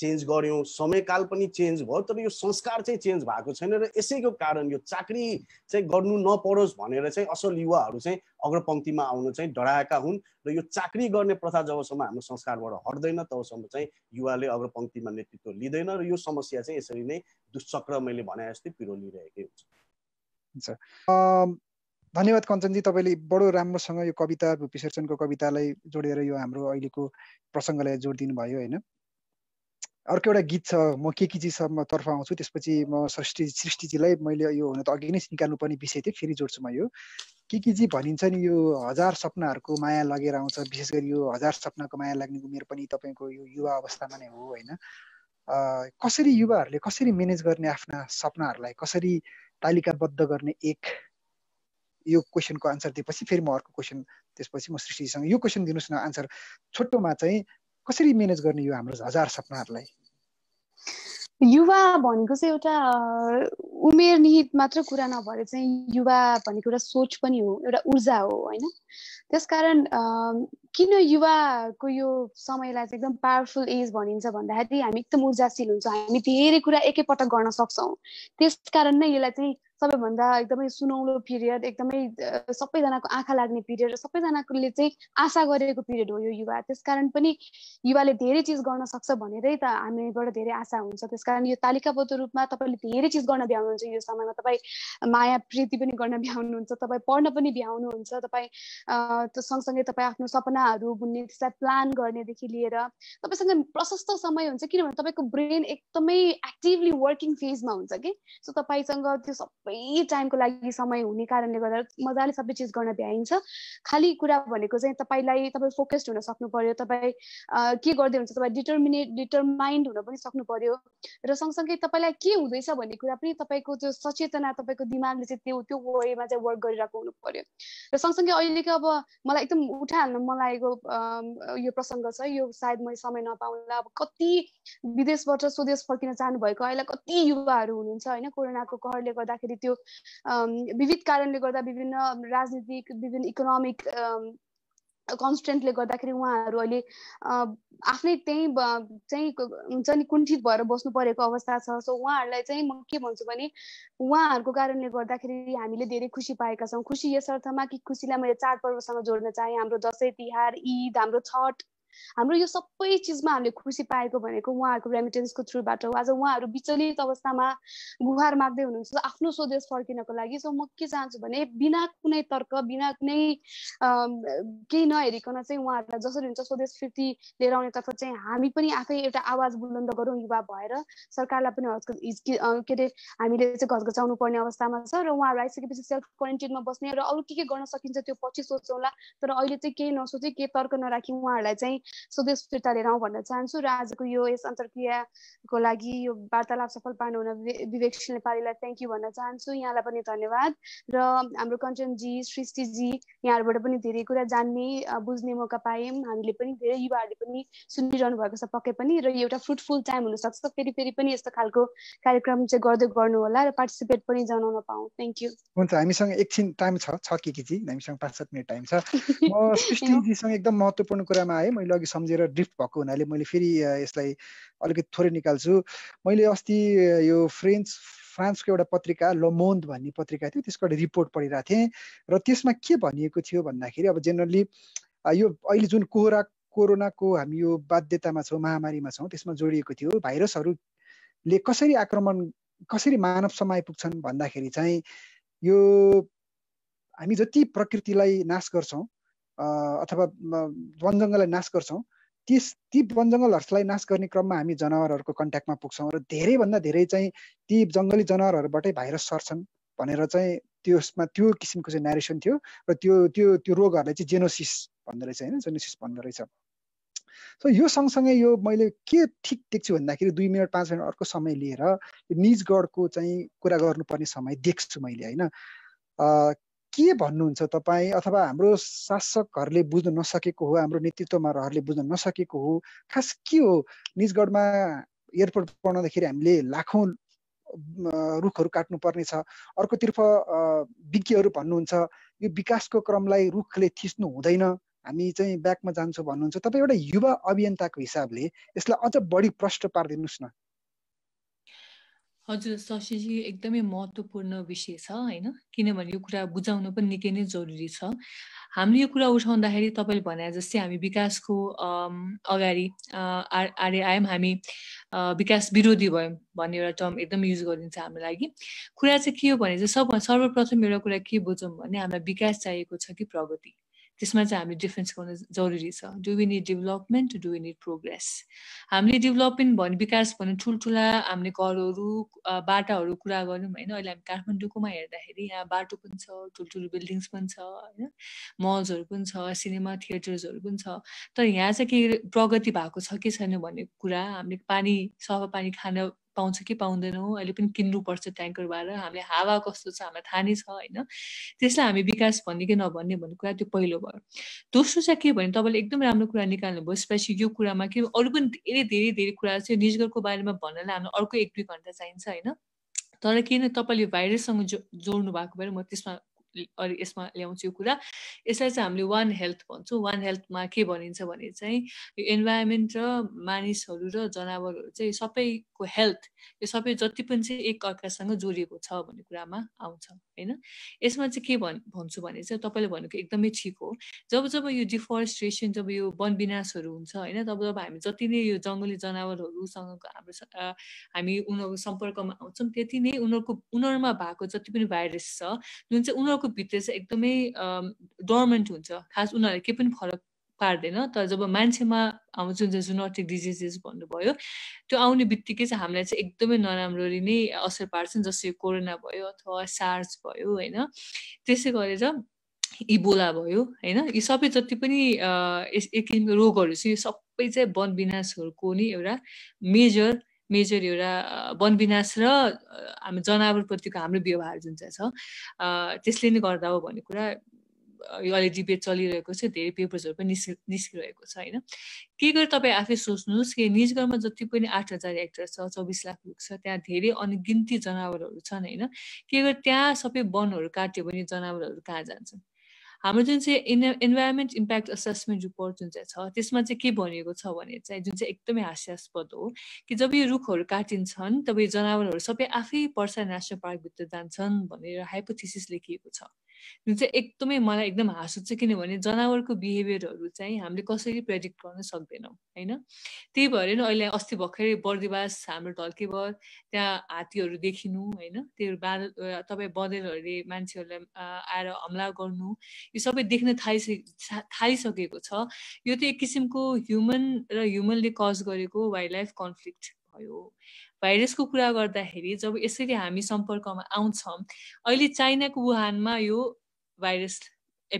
चेन्ज गऱ्यौँ समयकाल पनि चेन्ज भयो तर यो संस्कार चाहिँ चेन्ज भएको छैन र यसैको कारण यो चाकरी चाहिँ गर्नु नपरोस् भनेर चाहिँ असल युवाहरू चाहिँ अग्रपङ्क्तिमा आउन चाहिँ डराएका हुन् र यो चाकरी गर्ने प्रथा जबसम्म हाम्रो संस्कारबाट हट्दैन तबसम्म चाहिँ युवाले अग्रपङ्क्तिमा नेतृत्व लिँदैन र यो समस्या चाहिँ यसरी नै दुश्चक्र मैले भने जस्तै पिरो पिरोलिरहेकै हुन्छ धन्यवाद कञ्चनजी तपाईँले बडो राम्रोसँग यो कविता विसर्जनको कवितालाई जोडेर यो हाम्रो अहिलेको प्रसङ्गलाई जोड दिनुभयो होइन अर्को एउटा गीत छ म के केजीसम्म तर्फ आउँछु त्यसपछि म सृष्टि सृष्टिजीलाई मैले यो हुन त अघि नै निकाल्नुपर्ने विषय थियो फेरि जोड्छु म यो के केजी भनिन्छ नि यो हजार सपनाहरूको माया लगेर आउँछ विशेष गरी यो हजार सपनाको माया लाग्ने उमेर पनि तपाईँको यो युवा अवस्थामा नै हो होइन कसरी युवाहरूले कसरी म्यानेज गर्ने आफ्ना सपनाहरूलाई कसरी तालिकाबद्ध गर्ने एक यो क्वेसनको आन्सर दिएपछि फेरि म अर्को क्वेसन त्यसपछि म सृष्टिजीसँग यो क्वेसन दिनुहोस् न आन्सर छोटोमा चाहिँ कसरी म्यानेज गर्ने यो हाम्रो हजार सपनाहरूलाई युवा भनेको चाहिँ एउटा उमेर निहित मात्र कुरा नभएर चाहिँ युवा भनेको एउटा सोच पनि हो एउटा ऊर्जा हो होइन त्यसकारण किन युवाको यो समयलाई चाहिँ एकदम पावरफुल एज भनिन्छ भन्दाखेरि हामी एकदम ऊर्जाशील हुन्छौँ हामी धेरै कुरा एकैपटक गर्न सक्छौँ त्यसकारण नै यसलाई चाहिँ सबैभन्दा एकदमै सुनौलो पिरियड एकदमै सबैजनाको आँखा लाग्ने पिरियड सबैजनाकोले चाहिँ आशा गरेको पिरियड हो यो युवा त्यसकारण पनि युवाले धेरै चिज गर्न सक्छ भनेरै त हामीबाट धेरै आशा हुन्छ त्यसकारण यो तालिकाबद्ध रूपमा तपाईँले धेरै चिज गर्न भ्याउनुहुन्छ यो समयमा तपाईँ माया प्रीति पनि गर्न भ्याउनुहुन्छ तपाईँ पढ्न पनि भ्याउनुहुन्छ तपाईँ सँगसँगै तपाईँ आफ्नो सपना खानाहरू बुन्ने त्यसलाई प्लान गर्नेदेखि लिएर तपाईँसँग प्रशस्त समय हुन्छ किनभने तपाईँको ब्रेन एकदमै एक्टिभली वर्किङ फेजमा हुन्छ कि सो तपाईँसँग त्यो सबै टाइमको लागि समय हुने कारणले गर्दा मजाले सबै चिज गर्न भ्याइन्छ खालि कुरा भनेको चाहिँ तपाईँलाई तपाईँ फोकस्ड हुन सक्नु पर्यो तपाईँ के गर्दै हुन्छ तपाईँ डिटर्मिनेट डिटर्माइन्ड हुन पनि सक्नु पर्यो र सँगसँगै तपाईँलाई के हुँदैछ भन्ने कुरा पनि तपाईँको त्यो सचेतना तपाईँको दिमागले चाहिँ त्यो त्यो वेमा चाहिँ वर्क गरिरहेको हुनु पर्यो र सँगसँगै अहिलेको अब मलाई एकदम उठाहाल्न मलाई आएको यो प्रसङ्ग छ यो सायद मैले समय नपाउँला अब कति विदेशबाट स्वदेश फर्किन चाहनुभएको अहिले कति युवाहरू हुनुहुन्छ होइन कोरोनाको कहरले गर्दाखेरि त्यो विविध कारणले गर्दा विभिन्न राजनीतिक विभिन्न इकोनोमिक कन्सटेन्टले गर्दाखेरि उहाँहरू अहिले आफ्नै त्यहीँ चाहिँ हुन्छ नि कुण्ठित भएर बस्नु परेको अवस्था छ सो उहाँहरूलाई चाहिँ म के भन्छु भने उहाँहरूको कारणले गर्दाखेरि हामीले धेरै खुसी पाएका छौँ खुसी यस अर्थमा कि खुसीलाई मैले चाडपर्वसँग जोड्न चाहेँ हाम्रो दसैँ तिहार ईद हाम्रो छठ हाम्रो यो सबै चिजमा हामीले खुसी पाएको भनेको उहाँहरूको रेमिटेन्सको थ्रुबाट आज उहाँहरू विचलित अवस्थामा गुहार माग्दै हुनुहुन्छ आफ्नो स्वदेश फर्किनको लागि सो म के चाहन्छु भने बिना कुनै तर्क बिना कुनै केही नहेरिकन चाहिँ उहाँहरूलाई जसरी हुन्छ स्वदेश फिर्ती लिएर आउनेतर्फ चाहिँ हामी पनि आफै एउटा आवाज बुलन्द गरौँ युवा भएर सरकारलाई पनि के अरे हामीले चाहिँ घचघचाउनु पर्ने अवस्थामा छ र उहाँहरू आइसकेपछि सेल्फ क्वारेन्टिनमा बस्ने र अरू के के गर्न सकिन्छ त्यो पछि सोचौँला तर अहिले चाहिँ केही नसोचे केही तर्क नराखी उहाँहरूलाई चाहिँ सो फिर्ता लिएर आउँ भन्न चाहन्छु र आजको यो यस अन्तर्क्रियाको लागि यो वार्तालाप सफल पार्नुहुन विवेकशील नेपालीलाई थ्याङ्क यू भन्न चाहन्छु यहाँलाई पनि धन्यवाद र हाम्रो कञ्चनजी सृष्टिजी यहाँहरूबाट पनि धेरै कुरा जान्ने बुझ्ने मौका पायौँ हामीले पनि धेरै युवाहरूले पनि सुनिरहनु भएको छ पक्कै पनि र एउटा फ्रुटफुल टाइम हुनसक्छ फेरि फेरि पनि यस्तो खालको कार्यक्रम चाहिँ गर्दै गर्नु होला र पार्टिसिपेट पनि जनाउन पाऊँ थ्याङ्क यू हुन्छ हामीसँग एकछिन टाइम छ के केजी हामीसँग पाँच सात मिनट टाइम छ म सृष्टिजीसँग एकदम महत्त्वपूर्ण कुरामा आएँ मैले मैले अघि सम्झेर ड्रिफ्ट भएको हुनाले मैले फेरि यसलाई अलिकति थोरै निकाल्छु मैले अस्ति यो फ्रेन्च फ्रान्सको एउटा पत्रिका लमोन्द भन्ने पत्रिका थियो त्यसको एउटा रिपोर्ट पढिरहेको थिएँ र त्यसमा के भनिएको थियो भन्दाखेरि अब जेनरली यो अहिले जुन कोहरा कोरोनाको हामी यो बाध्यतामा छौँ महामारीमा छौँ त्यसमा जोडिएको थियो भाइरसहरूले कसरी आक्रमण कसरी मानव मानवसम्म आइपुग्छन् भन्दाखेरि चाहिँ यो हामी जति प्रकृतिलाई नाश गर्छौँ अथवा वनजङ्गललाई नाश गर्छौँ त्यस ती वनजङ्गलहरूलाई नाश गर्ने क्रममा हामी जनावरहरूको कन्ट्याक्टमा पुग्छौँ र धेरैभन्दा धेरै चाहिँ ती जङ्गली जनावरहरूबाटै भाइरस सर्छन् भनेर चाहिँ त्यसमा त्यो किसिमको चाहिँ न्यारेसन थियो र त्यो त्यो त्यो रोगहरूलाई चाहिँ जेनोसिस भन्दो रहेछ होइन जेनोसिस भन्दो रहेछ सो यो सँगसँगै यो मैले के ठिक देख्छु भन्दाखेरि दुई मिनट पाँच मिनट अर्को समय लिएर निजगढको चाहिँ कुरा गर्नुपर्ने समय देख्छु मैले होइन के भन्नुहुन्छ तपाईँ अथवा हाम्रो शासकहरूले बुझ्न नसकेको हो हाम्रो नेतृत्वमा रहरले बुझ्न नसकेको हो खास के हो निजगढमा एयरपोर्ट बनाउँदाखेरि हामीले लाखौँ रुखहरू काट्नुपर्ने छ अर्कोतर्फ विज्ञहरू भन्नुहुन्छ यो विकासको क्रमलाई रुखले थिच्नु हुँदैन हामी चाहिँ ब्याकमा जान्छौँ भन्नुहुन्छ तपाईँ एउटा युवा अभियन्ताको हिसाबले यसलाई अझ बढी प्रष्ट पारिदिनुहोस् न हजुर शशीजी एकदमै महत्त्वपूर्ण विषय छ होइन किनभने यो कुरा बुझाउनु पनि निकै नै जरुरी छ हामीले यो कुरा उठाउँदाखेरि तपाईँले भने जस्तै हामी विकासको अगाडि आरे आयौँ हामी विकास विरोधी भयौँ भन्ने एउटा टर्म एकदम युज गरिन्छ हाम्रो लागि कुरा चाहिँ के हो भने चाहिँ सब सर्वप्रथम एउटा कुरा के बुझौँ भने हामीलाई विकास चाहिएको छ कि प्रगति त्यसमा चाहिँ हामीले डिफ्रेन्स गर्न जरुरी छ do we need development do we need progress हामीले डेभलपमेन्ट भन्यो विकास भन्यो ठुल्ठुला हामीले घरहरू बाटाहरू कुरा गऱ्यौँ होइन अहिले हामी काठमाडौँकोमा हेर्दाखेरि यहाँ बाटो पनि छ ठुल्ठुलो बिल्डिङ्स पनि छ होइन मल्सहरू पनि छ सिनेमा थिएटर्सहरू पनि छ तर यहाँ चाहिँ के प्रगति भएको छ कि छैन भन्ने कुरा हामीले पानी सफा पानी खान पाउँछ कि पाउँदैनौँ अहिले पनि किन्नुपर्छ ट्याङ्करबाट हामीले हावा कस्तो छ हामीलाई थाहा नै छ होइन त्यसलाई हामी विकास भन्ने कि नभन्ने भन्ने कुरा त्यो पहिलो भयो दोस्रो चाहिँ के भने तपाईँले एकदम राम्रो कुरा निकाल्नुभयो स्पेसी यो कुरामा कि अरू पनि धेरै धेरै धेरै कुरा चाहिँ निजगरको बारेमा भन्नलाई हामीलाई अर्को एक दुई घन्टा चाहिन्छ होइन तर किन तपाईँले भाइरससँग जो जोड्नु भएको भएर म त्यसमा यसमा ल्याउँछु यो कुरा यसलाई चाहिँ हामीले वान हेल्थ भन्छौँ वान हेल्थमा के भनिन्छ भने चाहिँ यो इन्भाइरोमेन्ट र मानिसहरू र जनावरहरू चाहिँ सबैको हेल्थ यो सबै जति पनि चाहिँ एक अर्कासँग जोडिएको छ भन्ने कुरामा आउँछ होइन यसमा चाहिँ के भन् भन्छु भने चाहिँ तपाईँले भनेको एकदमै ठिक हो जब जब यो डिफरेस्ट्रेसन जब यो वन विनाशहरू हुन्छ होइन तब जब हामी जति नै यो जङ्गली जनावरहरूसँगको हाम्रो हामी उनीहरूको सम्पर्कमा आउँछौँ त्यति नै उनीहरूको उनीहरूमा भएको जति पनि भाइरस छ जुन चाहिँ उनीहरूको भित्र चाहिँ एकदमै डर्मेन्ट हुन्छ खास उनीहरूलाई केही पनि फरक पार्दैन तर जब मान्छेमा अब जुन चाहिँ जुनोटिक डिजिजेस भन्नुभयो त्यो आउने बित्तिकै चाहिँ हामीलाई चाहिँ एकदमै नराम्ररी नै असर पार्छन् जस्तै यो कोरोना भयो अथवा सार्स भयो होइन त्यसै गरेर इबोला भयो होइन यी सबै जति पनि एक किसिमको रोगहरू छ यो सबै चाहिँ वन विनाशहरूको नै एउटा मेजर मेजर एउटा वन विनाश र हामी जनावरप्रतिको हाम्रो व्यवहार जुन चाहिँ छ त्यसले नै गर्दा हो भन्ने कुरा यो अहिले डिबेट चलिरहेको छ धेरै पेपर्सहरू पनि निस्कि निस्किरहेको छ होइन के गरेर तपाईँ आफै सोच्नुहोस् कि निजगढमा जति पनि आठ हजार हेक्टर छ चौबिस लाख रुख छ त्यहाँ धेरै अनगिन्ती जनावरहरू छन् होइन के गरेर त्यहाँ सबै वनहरू काट्यो भने जनावरहरू कहाँ जान्छन् हाम्रो जुन चाहिँ in environment impact assessment report जुन चाहिँ छ त्यसमा चाहिँ के भनिएको छ भने चाहिँ जुन चाहिँ एकदमै हास्यास्पद हो कि जब यो रुखहरू काटिन्छन् तब यो जनावरहरू सबै आफै पर्सा नेसनल पार्कभित्र जान्छन् भनेर हाइपोथिसिस लेखिएको छ जुन चाहिँ एकदमै मलाई एकदम हाँस छ किनभने जनावरको बिहेभियरहरू चाहिँ हामीले कसरी प्रेडिक्ट गर्न सक्दैनौँ होइन त्यही भएर नै अहिले अस्ति भर्खरै बर्दिवास हाम्रो ढल्केबर त्यहाँ हात्तीहरू देखिनु होइन त्यो बाँध तपाईँ बँदेलहरूले मान्छेहरूलाई आएर हमला गर्नु यो सबै देख्न थालिसके थालिसकेको छ यो त एक किसिमको ह्युमन र ह्युमनले कज गरेको वाइल्ड लाइफ कन्फ्लिक्ट भयो भाइरसको कुरा गर्दाखेरि जब यसरी हामी सम्पर्कमा आउँछौँ अहिले चाइनाको वुहानमा यो भाइरस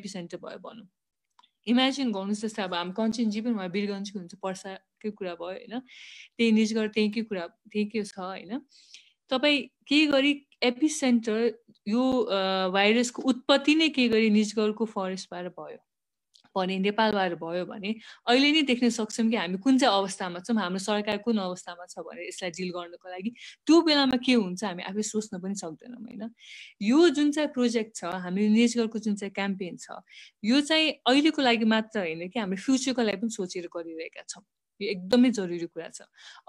एपिसेन्टर भयो भनौँ इमेजिन गर्नुहोस् जस्तै अब हामी जीवन भयो बिरगन्जको हुन्छ पर्साकै कुरा भयो होइन त्यही निजगढ त्यहीँकै कुरा त्यहीँकै छ होइन तपाईँ के गरी एपिसेन्टर यो भाइरसको उत्पत्ति नै के गरी निजगढको फरेस्टबाट भयो भने नेपालबाट भयो भने अहिले नै देख्न सक्छौँ कि हामी कुन चाहिँ अवस्थामा छौँ हाम्रो सरकार कुन अवस्थामा छ भनेर यसलाई डिल गर्नको लागि त्यो बेलामा के हुन्छ हामी आफै सोच्न पनि सक्दैनौँ होइन यो जुन चाहिँ प्रोजेक्ट छ हामी नेचरको जुन चाहिँ क्याम्पेन छ यो चाहिँ अहिलेको लागि मात्र होइन कि हाम्रो फ्युचरको लागि पनि सोचेर गरिरहेका छौँ यो एकदमै जरुरी कुरा छ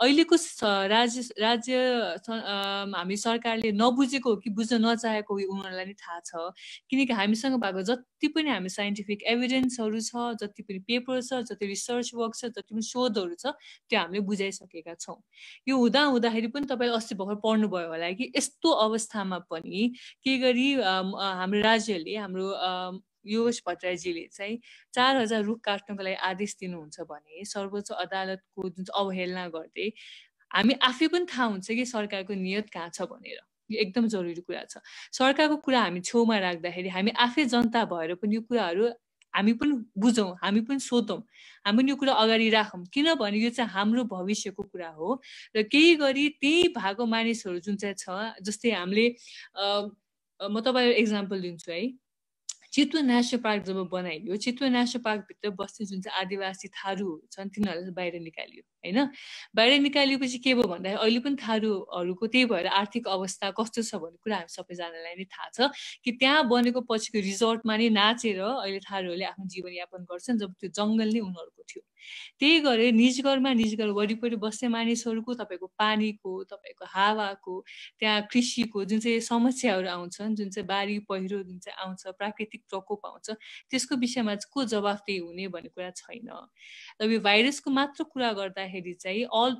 अहिलेको राज्य राज्य हामी सरकारले नबुझेको हो कि बुझ्न नचाहेको उनीहरूलाई नै थाहा छ किनकि हामीसँग भएको जति पनि हामी साइन्टिफिक एभिडेन्सहरू छ जति पनि पेपर छ जति रिसर्च वर्क छ जति पनि शोधहरू छ त्यो हामीले बुझाइसकेका छौँ यो हुँदा हुँदाखेरि पनि तपाईँले अस्ति भर्खर पढ्नुभयो होला कि यस्तो अवस्थामा पनि के गरी हाम्रो राज्यले हाम्रो योगेश भट्टराईजीले चाहिँ चार हजार रुख काट्नको लागि आदेश दिनुहुन्छ भने सर्वोच्च अदालतको जुन चाहिँ अवहेलना गर्दै हामी आफै पनि थाहा हुन्छ कि सरकारको नियत कहाँ छ भनेर यो एकदम जरुरी कुरा छ सरकारको कुरा हामी छेउमा राख्दाखेरि हामी आफै जनता भएर पनि यो कुराहरू हामी पनि बुझौँ हामी पनि सोधौँ हामी पनि यो कुरा अगाडि राखौँ किनभने यो चाहिँ हाम्रो भविष्यको कुरा हो र केही गरी त्यही भएको मानिसहरू जुन चाहिँ छ जस्तै हामीले म तपाईँलाई इक्जाम्पल दिन्छु है चितवन नेसनल पार्क जब बनाइयो चितवन नेसनल पार्कभित्र बस्ने जुन चाहिँ आदिवासी थारूहरू छन् तिनीहरूलाई बाहिर निकालियो होइन बाहिर निकालिएपछि के भयो भन्दा अहिले पनि थारूहरूको त्यही भएर आर्थिक अवस्था कस्तो छ भन्ने कुरा हामी सबैजनालाई नै थाहा छ कि त्यहाँ बनेको पछिको रिजोर्टमा नै नाचेर अहिले थारूहरूले आफ्नो जीवनयापन गर्छन् जब त्यो जङ्गल नै उनीहरूको थियो त्यही गरेर निजगरमा निजगर वरिपरि बस्ने मानिसहरूको तपाईँको पानीको तपाईँको हावाको त्यहाँ कृषिको जुन चाहिँ समस्याहरू आउँछन् जुन चाहिँ बारी पहिरो जुन चाहिँ आउँछ प्राकृतिक प्रकोप आउँछ त्यसको विषयमा को जवाफदेही हुने भन्ने कुरा छैन अब यो भाइरसको मात्र कुरा गर्दा गर्दाखेरि चाहिँ अल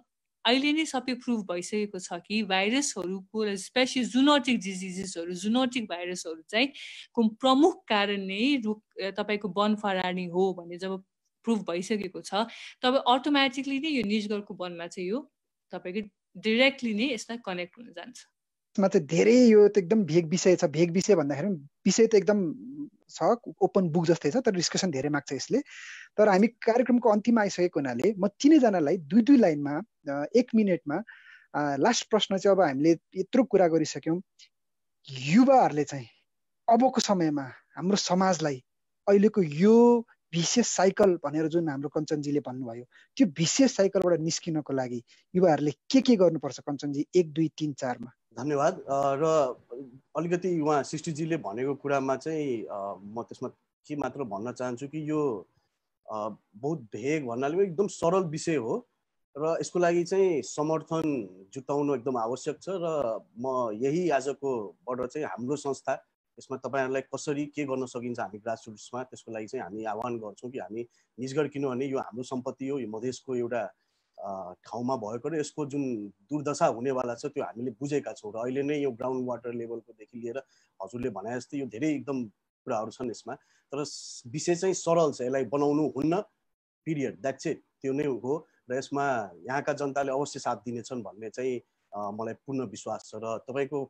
अहिले नै सबै प्रुभ भइसकेको छ कि भाइरसहरूको स्पेसली जुनोटिक डिजिजेसहरू जुनोटिक भाइरसहरू चाहिँ को प्रमुख कारण नै रुख तपाईँको वन हो भन्ने जब प्रुभ भइसकेको छ तब अटोमेटिकली नै यो निजगढको वनमा चाहिँ यो तपाईँको डिरेक्टली नै यसलाई कनेक्ट हुन जान्छ यसमा चाहिँ धेरै यो त एकदम भेग विषय छ भेग विषय भन्दाखेरि विषय त एकदम छ ओपन बुक जस्तै छ तर डिस्कसन धेरै माग्छ यसले तर हामी कार्यक्रमको अन्तिम आइसकेको हुनाले म तिनैजनालाई दुई दुई लाइनमा एक मिनटमा लास्ट प्रश्न चाहिँ अब हामीले यत्रो कुरा गरिसक्यौँ युवाहरूले चाहिँ अबको समयमा हाम्रो समाजलाई अहिलेको यो विशेष साइकल भनेर जुन हाम्रो कञ्चनजीले भन्नुभयो त्यो विशेष साइकलबाट निस्किनको लागि युवाहरूले के के गर्नुपर्छ कञ्चनजी एक दुई तिन चारमा धन्यवाद र अलिकति उहाँ सृष्टिजीले भनेको कुरामा चाहिँ म त्यसमा के मात्र भन्न चाहन्छु कि यो बहुत भेग भन्नाले पनि एकदम सरल विषय हो र यसको लागि चाहिँ समर्थन जुटाउनु एकदम आवश्यक छ र म यही आजकोबाट चाहिँ हाम्रो संस्था यसमा तपाईँहरूलाई कसरी के गर्न सकिन्छ हामी ग्रास ग्रासरुट्समा त्यसको लागि चाहिँ हामी आह्वान गर्छौँ कि हामी निजगढ किनभने यो हाम्रो सम्पत्ति हो यो मधेसको एउटा ठाउँमा भएको र यसको जुन दुर्दशा हुनेवाला छ त्यो हामीले बुझेका छौँ र अहिले नै यो ग्राउन्ड वाटर लेभलकोदेखि लिएर हजुरले भने जस्तै यो धेरै एकदम कुराहरू छन् यसमा तर विषय चाहिँ सरल छ यसलाई बनाउनु हुन्न पिरियड द्याट्स इट त्यो नै हो र यसमा यहाँका जनताले अवश्य साथ दिनेछन् भन्ने चाहिँ मलाई पूर्ण विश्वास छ र तपाईँको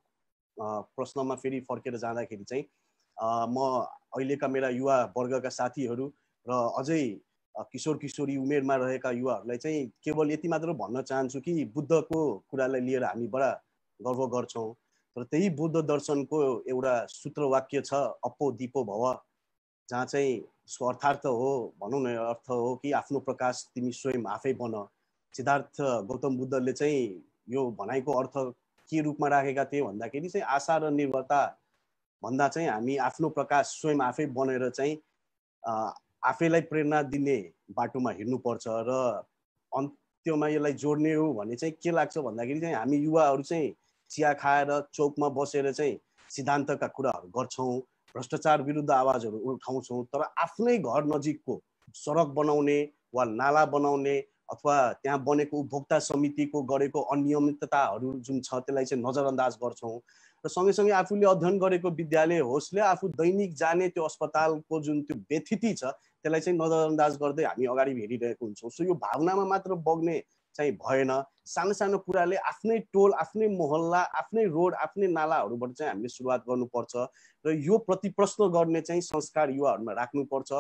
प्रश्नमा फेरि फर्केर जाँदाखेरि चाहिँ म अहिलेका मेरा युवा वर्गका साथीहरू र अझै किशोर किशोरी उमेरमा रहेका युवाहरूलाई चाहिँ केवल यति मात्र भन्न चाहन्छु कि बुद्धको कुरालाई लिएर हामी बडा गर्व गर्छौँ तर त्यही बुद्ध दर्शनको एउटा सूत्रवाक्य छ अप्पो दिपो भव जहाँ चाहिँ स्वार्थार्थ हो भनौँ न अर्थ हो कि आफ्नो प्रकाश तिमी स्वयं आफै बन सिद्धार्थ गौतम बुद्धले चाहिँ यो भनाइको अर्थ के रूपमा राखेका थिए भन्दाखेरि चाहिँ आशा र निर्भरता भन्दा चाहिँ हामी आफ्नो प्रकाश स्वयं आफै बनेर चाहिँ आफैलाई प्रेरणा दिने बाटोमा हिँड्नुपर्छ र अन्त्यमा यसलाई जोड्ने हो भने चाहिँ के लाग्छ भन्दाखेरि चाहिँ हामी युवाहरू चाहिँ चिया खाएर चौकमा बसेर चाहिँ सिद्धान्तका कुराहरू गर्छौँ भ्रष्टाचार विरुद्ध आवाजहरू उठाउँछौँ तर आफ्नै घर नजिकको सडक बनाउने वा नाला बनाउने अथवा त्यहाँ बनेको उपभोक्ता समितिको गरेको अनियमितताहरू जुन छ त्यसलाई चाहिँ नजरअन्दाज गर्छौँ र सँगैसँगै आफूले अध्ययन गरेको विद्यालय होस्टले आफू दैनिक जाने त्यो अस्पतालको जुन त्यो व्यथिति छ त्यसलाई चाहिँ नजरअन्दाज गर्दै हामी अगाडि हेरिरहेको हुन्छौँ सो यो भावनामा मात्र बग्ने चाहिँ भएन सानो सानो कुराले आफ्नै टोल आफ्नै मोहल्ला आफ्नै रोड आफ्नै नालाहरूबाट चाहिँ हामीले सुरुवात गर्नुपर्छ र यो प्रति प्रश्न गर्ने चाहिँ संस्कार युवाहरूमा राख्नुपर्छ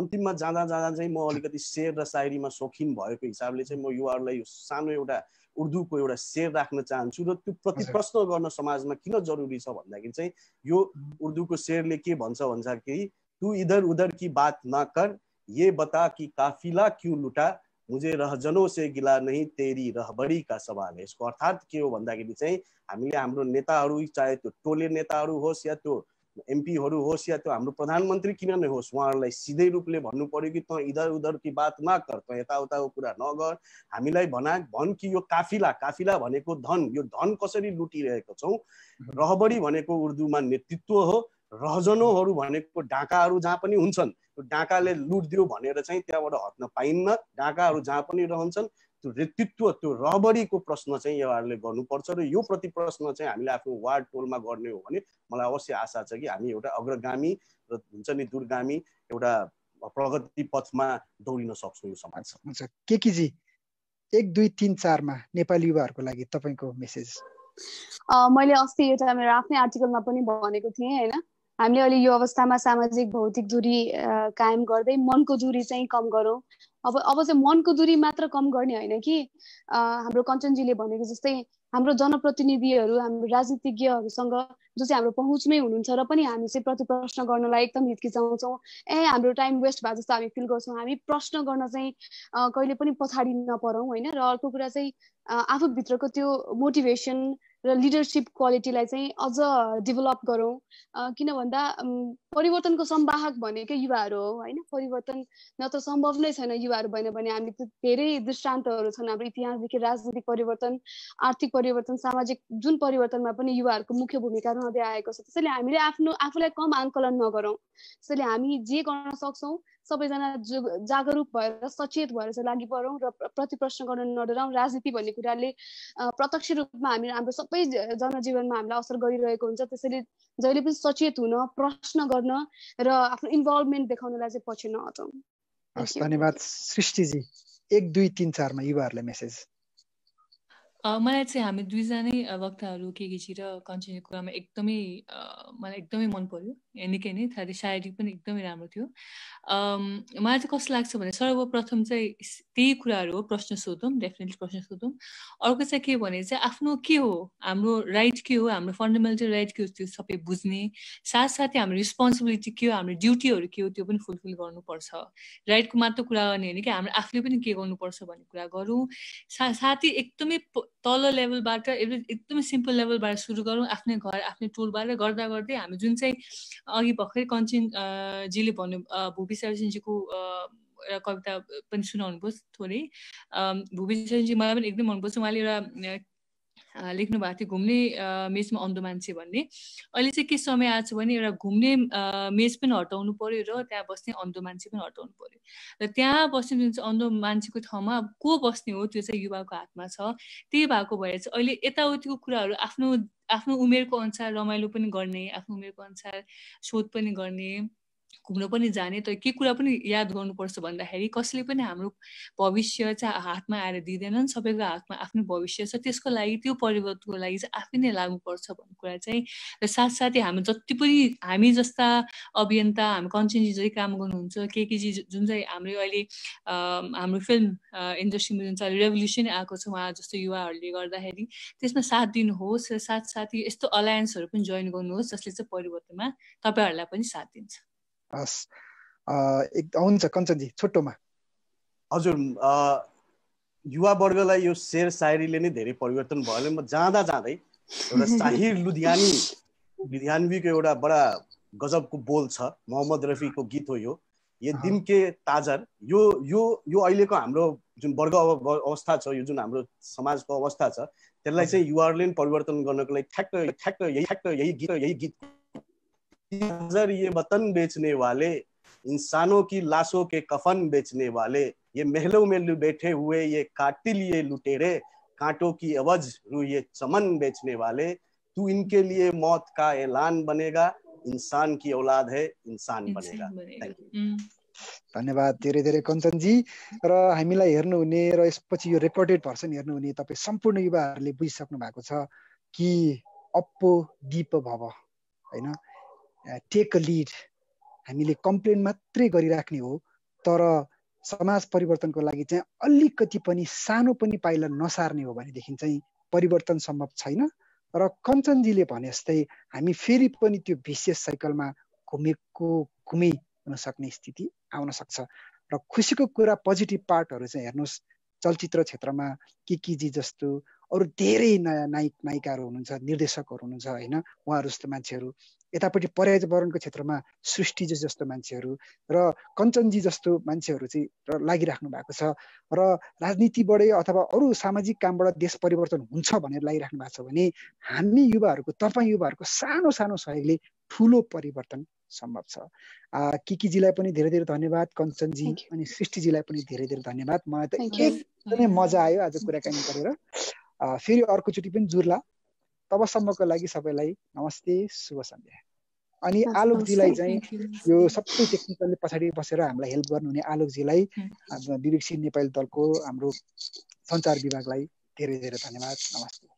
अन्तिममा जाँदा जाँदा चाहिँ म अलिकति शेर र सायरीमा सोखिन भएको हिसाबले चाहिँ म युवाहरूलाई यो सानो एउटा उर्दूको एउटा शेर राख्न चाहन्छु र त्यो प्रतिप्रश्न गर्न समाजमा किन जरुरी छ भन्दाखेरि चाहिँ यो उर्दूको शेरले के भन्छ भन्छ भन्दाखेरि तु इधर उधर कि बात नकर ये बता कि काफिला क्यों लुटा मुझे रहजनो से गिला नहीं तेरी का सवाल है यसको अर्थात् के हो भन्दाखेरि चाहिँ हामीले हाम्रो नेताहरू चाहे त्यो टोले नेताहरू होस् या त्यो एमपीहरू होस् या त्यो हाम्रो प्रधानमन्त्री किन नै होस् उहाँहरूलाई सिधै रूपले भन्नु पर्यो कि तँ इधर उधर कि बात नगर तँ यताउताको कुरा नगर हामीलाई भना भन कि यो काफिला काफिला भनेको धन यो धन कसरी लुटिरहेको छौँ रहबरी भनेको उर्दूमा नेतृत्व हो रजनोहरू भनेको ढाकाहरू जहाँ पनि हुन्छन् त्यो लुट दियो भनेर चाहिँ त्यहाँबाट हट्न पाइन्न डाँकाहरू जहाँ पनि रहन्छन् त्यो नेतृत्व त्यो रबरीको प्रश्न चाहिँ यहाँहरूले गर्नुपर्छ र यो प्रति प्रश्न चाहिँ हामीले आफ्नो वार्ड टोलमा गर्ने हो भने मलाई अवश्य आशा छ कि हामी एउटा अग्रगामी र हुन्छ नि दुर्गामी एउटा प्रगति पथमा दौडिन सक्छौँ यो समाज हुन्छ के केजी एक दुई तिन चारमा नेपाली युवाहरूको लागि तपाईँको मेसेज मैले अस्ति एउटा मेरो आफ्नै आर्टिकलमा पनि भनेको थिएँ होइन हामीले अहिले यो अवस्थामा सामाजिक भौतिक दूरी कायम गर्दै मनको दूरी चाहिँ कम गरौँ अब अब चाहिँ मनको दूरी मात्र कम गर्ने होइन कि हाम्रो कञ्चनजीले भनेको जस्तै हाम्रो जनप्रतिनिधिहरू हाम्रो राजनीतिज्ञहरूसँग जो चाहिँ हाम्रो पहुँचमै हुनुहुन्छ र पनि हामी चाहिँ प्रति प्रश्न गर्नलाई एकदम हिचकिचाउँछौँ ए हाम्रो टाइम वेस्ट भएको जस्तो हामी फिल गर्छौँ हामी प्रश्न गर्न चाहिँ कहिले पनि पछाडि नपरौँ होइन र अर्को कुरा चाहिँ आफूभित्रको त्यो मोटिभेसन र लिडरसिप क्वालिटीलाई चाहिँ अझ डेभलप गरौँ किन भन्दा परिवर्तनको सम्वाहक भनेकै युवाहरू हो होइन परिवर्तन न त सम्भव नै छैन युवाहरू भएन भने हामी त धेरै दृष्टान्तहरू छन् हाम्रो इतिहासदेखि राजनीतिक परिवर्तन आर्थिक परिवर्तन सामाजिक जुन परिवर्तनमा पनि युवाहरूको मुख्य भूमिका रहँदै आएको छ त्यसैले हामीले आफ्नो आफूलाई कम आङ्कलन नगरौँ त्यसैले हामी जे गर्न सक्छौँ सबैजना जागरुक भएर सचेत भएर चाहिँ लागि परौँ र प्रतिप्रश्न गर्न नडराउँ राजनीति भन्ने कुराले प्रत्यक्ष रूपमा हामी हाम्रो सबै जनजीवनमा हामीलाई असर गरिरहेको हुन्छ त्यसैले जहिले पनि सचेत हुन प्रश्न गर्न र आफ्नो इन्भल्भमेन्ट देखाउनलाई चाहिँ पछि नहटाउँ धन्यवाद सृष्टिजी एक दुई तिन चारमा युवाहरूलाई मेसेज मलाई चाहिँ हामी दुईजनै वक्ताहरू के केकेजी र कञ्चनको कुरामा एकदमै मलाई एकदमै मन पर्यो निकै नै थाहा सायरी पनि एकदमै राम्रो थियो मलाई चाहिँ कस्तो लाग्छ भने सर्वप्रथम चाहिँ त्यही कुराहरू हो प्रश्न सोधौँ डेफिनेटली प्रश्न सोधौँ अर्को चाहिँ के भने चाहिँ आफ्नो के हो हाम्रो राइट के हो हाम्रो फन्डामेन्टल राइट के हो त्यो सबै बुझ्ने साथसाथै हाम्रो रिस्पोन्सिबिलिटी के हो हाम्रो ड्युटीहरू के हो त्यो पनि फुलफिल गर्नुपर्छ राइटको मात्र कुरा गर्ने होइन कि हाम्रो आफूले पनि के गर्नुपर्छ भन्ने कुरा गरौँ सा साथै एकदमै तल लेभलबाट एभ्री एकदमै सिम्पल लेभलबाट सुरु गरौँ आफ्नै घर आफ्नै टोलबाट गर्दा गर्दै हामी जुन चाहिँ अघि भर्खरै कञ्चनजीले भन्नु भुपी सरसिनजीको एउटा कविता पनि सुनाउनुभयो थोरै भुपी सरसिनजी मलाई पनि एकदम मनपर्छ उहाँले एउटा लेख्नु भएको थियो घुम्ने मेजमा आउँदो मान्छे भन्ने अहिले चाहिँ के समय आएको छ भने एउटा घुम्ने मेज पनि हटाउनु पऱ्यो र त्यहाँ बस्ने अन्धो मान्छे पनि हटाउनु पर्यो र त्यहाँ बस्ने जुन चाहिँ अन्धो मान्छेको ठाउँमा को बस्ने हो त्यो चाहिँ युवाको हातमा छ त्यही भएको भएर चाहिँ अहिले यताउतिको कुराहरू आफ्नो आफ्नो उमेरको अनुसार रमाइलो पनि गर्ने आफ्नो उमेरको अनुसार सोध पनि गर्ने घुम्न पनि जाने तर के कुरा पनि याद गर्नुपर्छ भन्दाखेरि कसैले पनि हाम्रो भविष्य चाहिँ हातमा आएर दिँदैनन् सबैको हातमा आफ्नो भविष्य छ त्यसको लागि त्यो परिवर्तनको लागि चाहिँ आफै नै लाग्नुपर्छ भन्ने कुरा चाहिँ र साथसाथै हामी जति पनि हामी जस्ता अभियन्ता हामी कन्टेन्ट जति काम गर्नुहुन्छ के चिज जुन चाहिँ हाम्रो अहिले हाम्रो फिल्म इन्डस्ट्रीमा जुन चाहिँ रेभोल्युसन आएको छ उहाँ जस्तो युवाहरूले गर्दाखेरि त्यसमा साथ दिनुहोस् र साथसाथै यस्तो अलायन्सहरू पनि जोइन गर्नुहोस् जसले चाहिँ परिवर्तनमा तपाईँहरूलाई पनि साथ दिन्छ हस् एक हुन्छ कञ्चनजी छोटोमा हजुर युवावर्गलाई यो शेर सायरीले नै धेरै परिवर्तन भयो म जाँदा जाँदै एउटा साहिर लुधियानी लुधियानवीको एउटा बडा गजबको बोल छ मोहम्मद रफीको गीत हो यो ये दिन के ताजर यो यो यो अहिलेको हाम्रो जुन वर्ग अवस्था छ यो जुन हाम्रो समाजको अवस्था छ त्यसलाई चाहिँ युवाहरूले परिवर्तन गर्नको लागि ठ्याक्क ठ्याक्क यही ठ्याक्क यही गीत यही गीत हजर ये वतन बेचने वाले इंसानों की लाशों के कफन बेचने वाले ये महलों में बैठे हुए ये कातिल ये लुटेरे कांटों की अवज ये चमन बेचने वाले तू इनके लिए मौत का ऐलान बनेगा इंसान की औलाद है इंसान बनेगा थैंक यू धन्यवाद धेरै धेरै जी र हामीलाई हेर्नुहुने र यसपछि यो रेकर्डेड भर्सन हेर्नुहुने तपाईँ सम्पूर्ण युवाहरूले बुझिसक्नु भएको छ कि अप्पो दीप भव होइन टेक अ लिड हामीले कम्प्लेन मात्रै गरिराख्ने हो तर समाज परिवर्तनको लागि चाहिँ अलिकति पनि सानो पनि पाइला नसार्ने हो भनेदेखि चाहिँ परिवर्तन सम्भव छैन र कञ्चनजीले भने जस्तै हामी फेरि पनि त्यो विशेष साइकलमा घुमेको घुमे हुन सक्ने स्थिति आउन सक्छ र खुसीको कुरा पोजिटिभ पार्टहरू चाहिँ हेर्नुहोस् चलचित्र क्षेत्रमा के केजी जस्तो अरू धेरै नयाँ नायक नायिकाहरू हुनुहुन्छ निर्देशकहरू हुनुहुन्छ होइन उहाँहरू जस्तो मान्छेहरू यतापट्टि पर्यावरणको क्षेत्रमा सृष्टिजी जस्तो मान्छेहरू र कञ्चनजी जस्तो मान्छेहरू चाहिँ र लागिराख्नु भएको छ र राजनीतिबाटै अथवा अरू सामाजिक कामबाट देश परिवर्तन हुन्छ भनेर लागिराख्नु भएको छ भने हामी युवाहरूको तपाईँ युवाहरूको सानो सानो सहयोगले ठुलो परिवर्तन सम्भव छ किकीजीलाई पनि धेरै धेरै धन्यवाद कञ्चनजी अनि सृष्टिजीलाई पनि धेरै धेरै धन्यवाद मलाई त एकदमै मजा आयो आज कुराकानी गरेर फेरि अर्कोचोटि पनि जुर्ला तबसम्मको लागि सबैलाई नमस्ते शुभ सन्ध्या अनि आलोकजीलाई चाहिँ यो सबै टेक्निकलले पछाडि बसेर हामीलाई हेल्प गर्नुहुने आलोकजीलाई विवेकशील नेपाली दलको हाम्रो सञ्चार विभागलाई धेरै धेरै धन्यवाद नमस्ते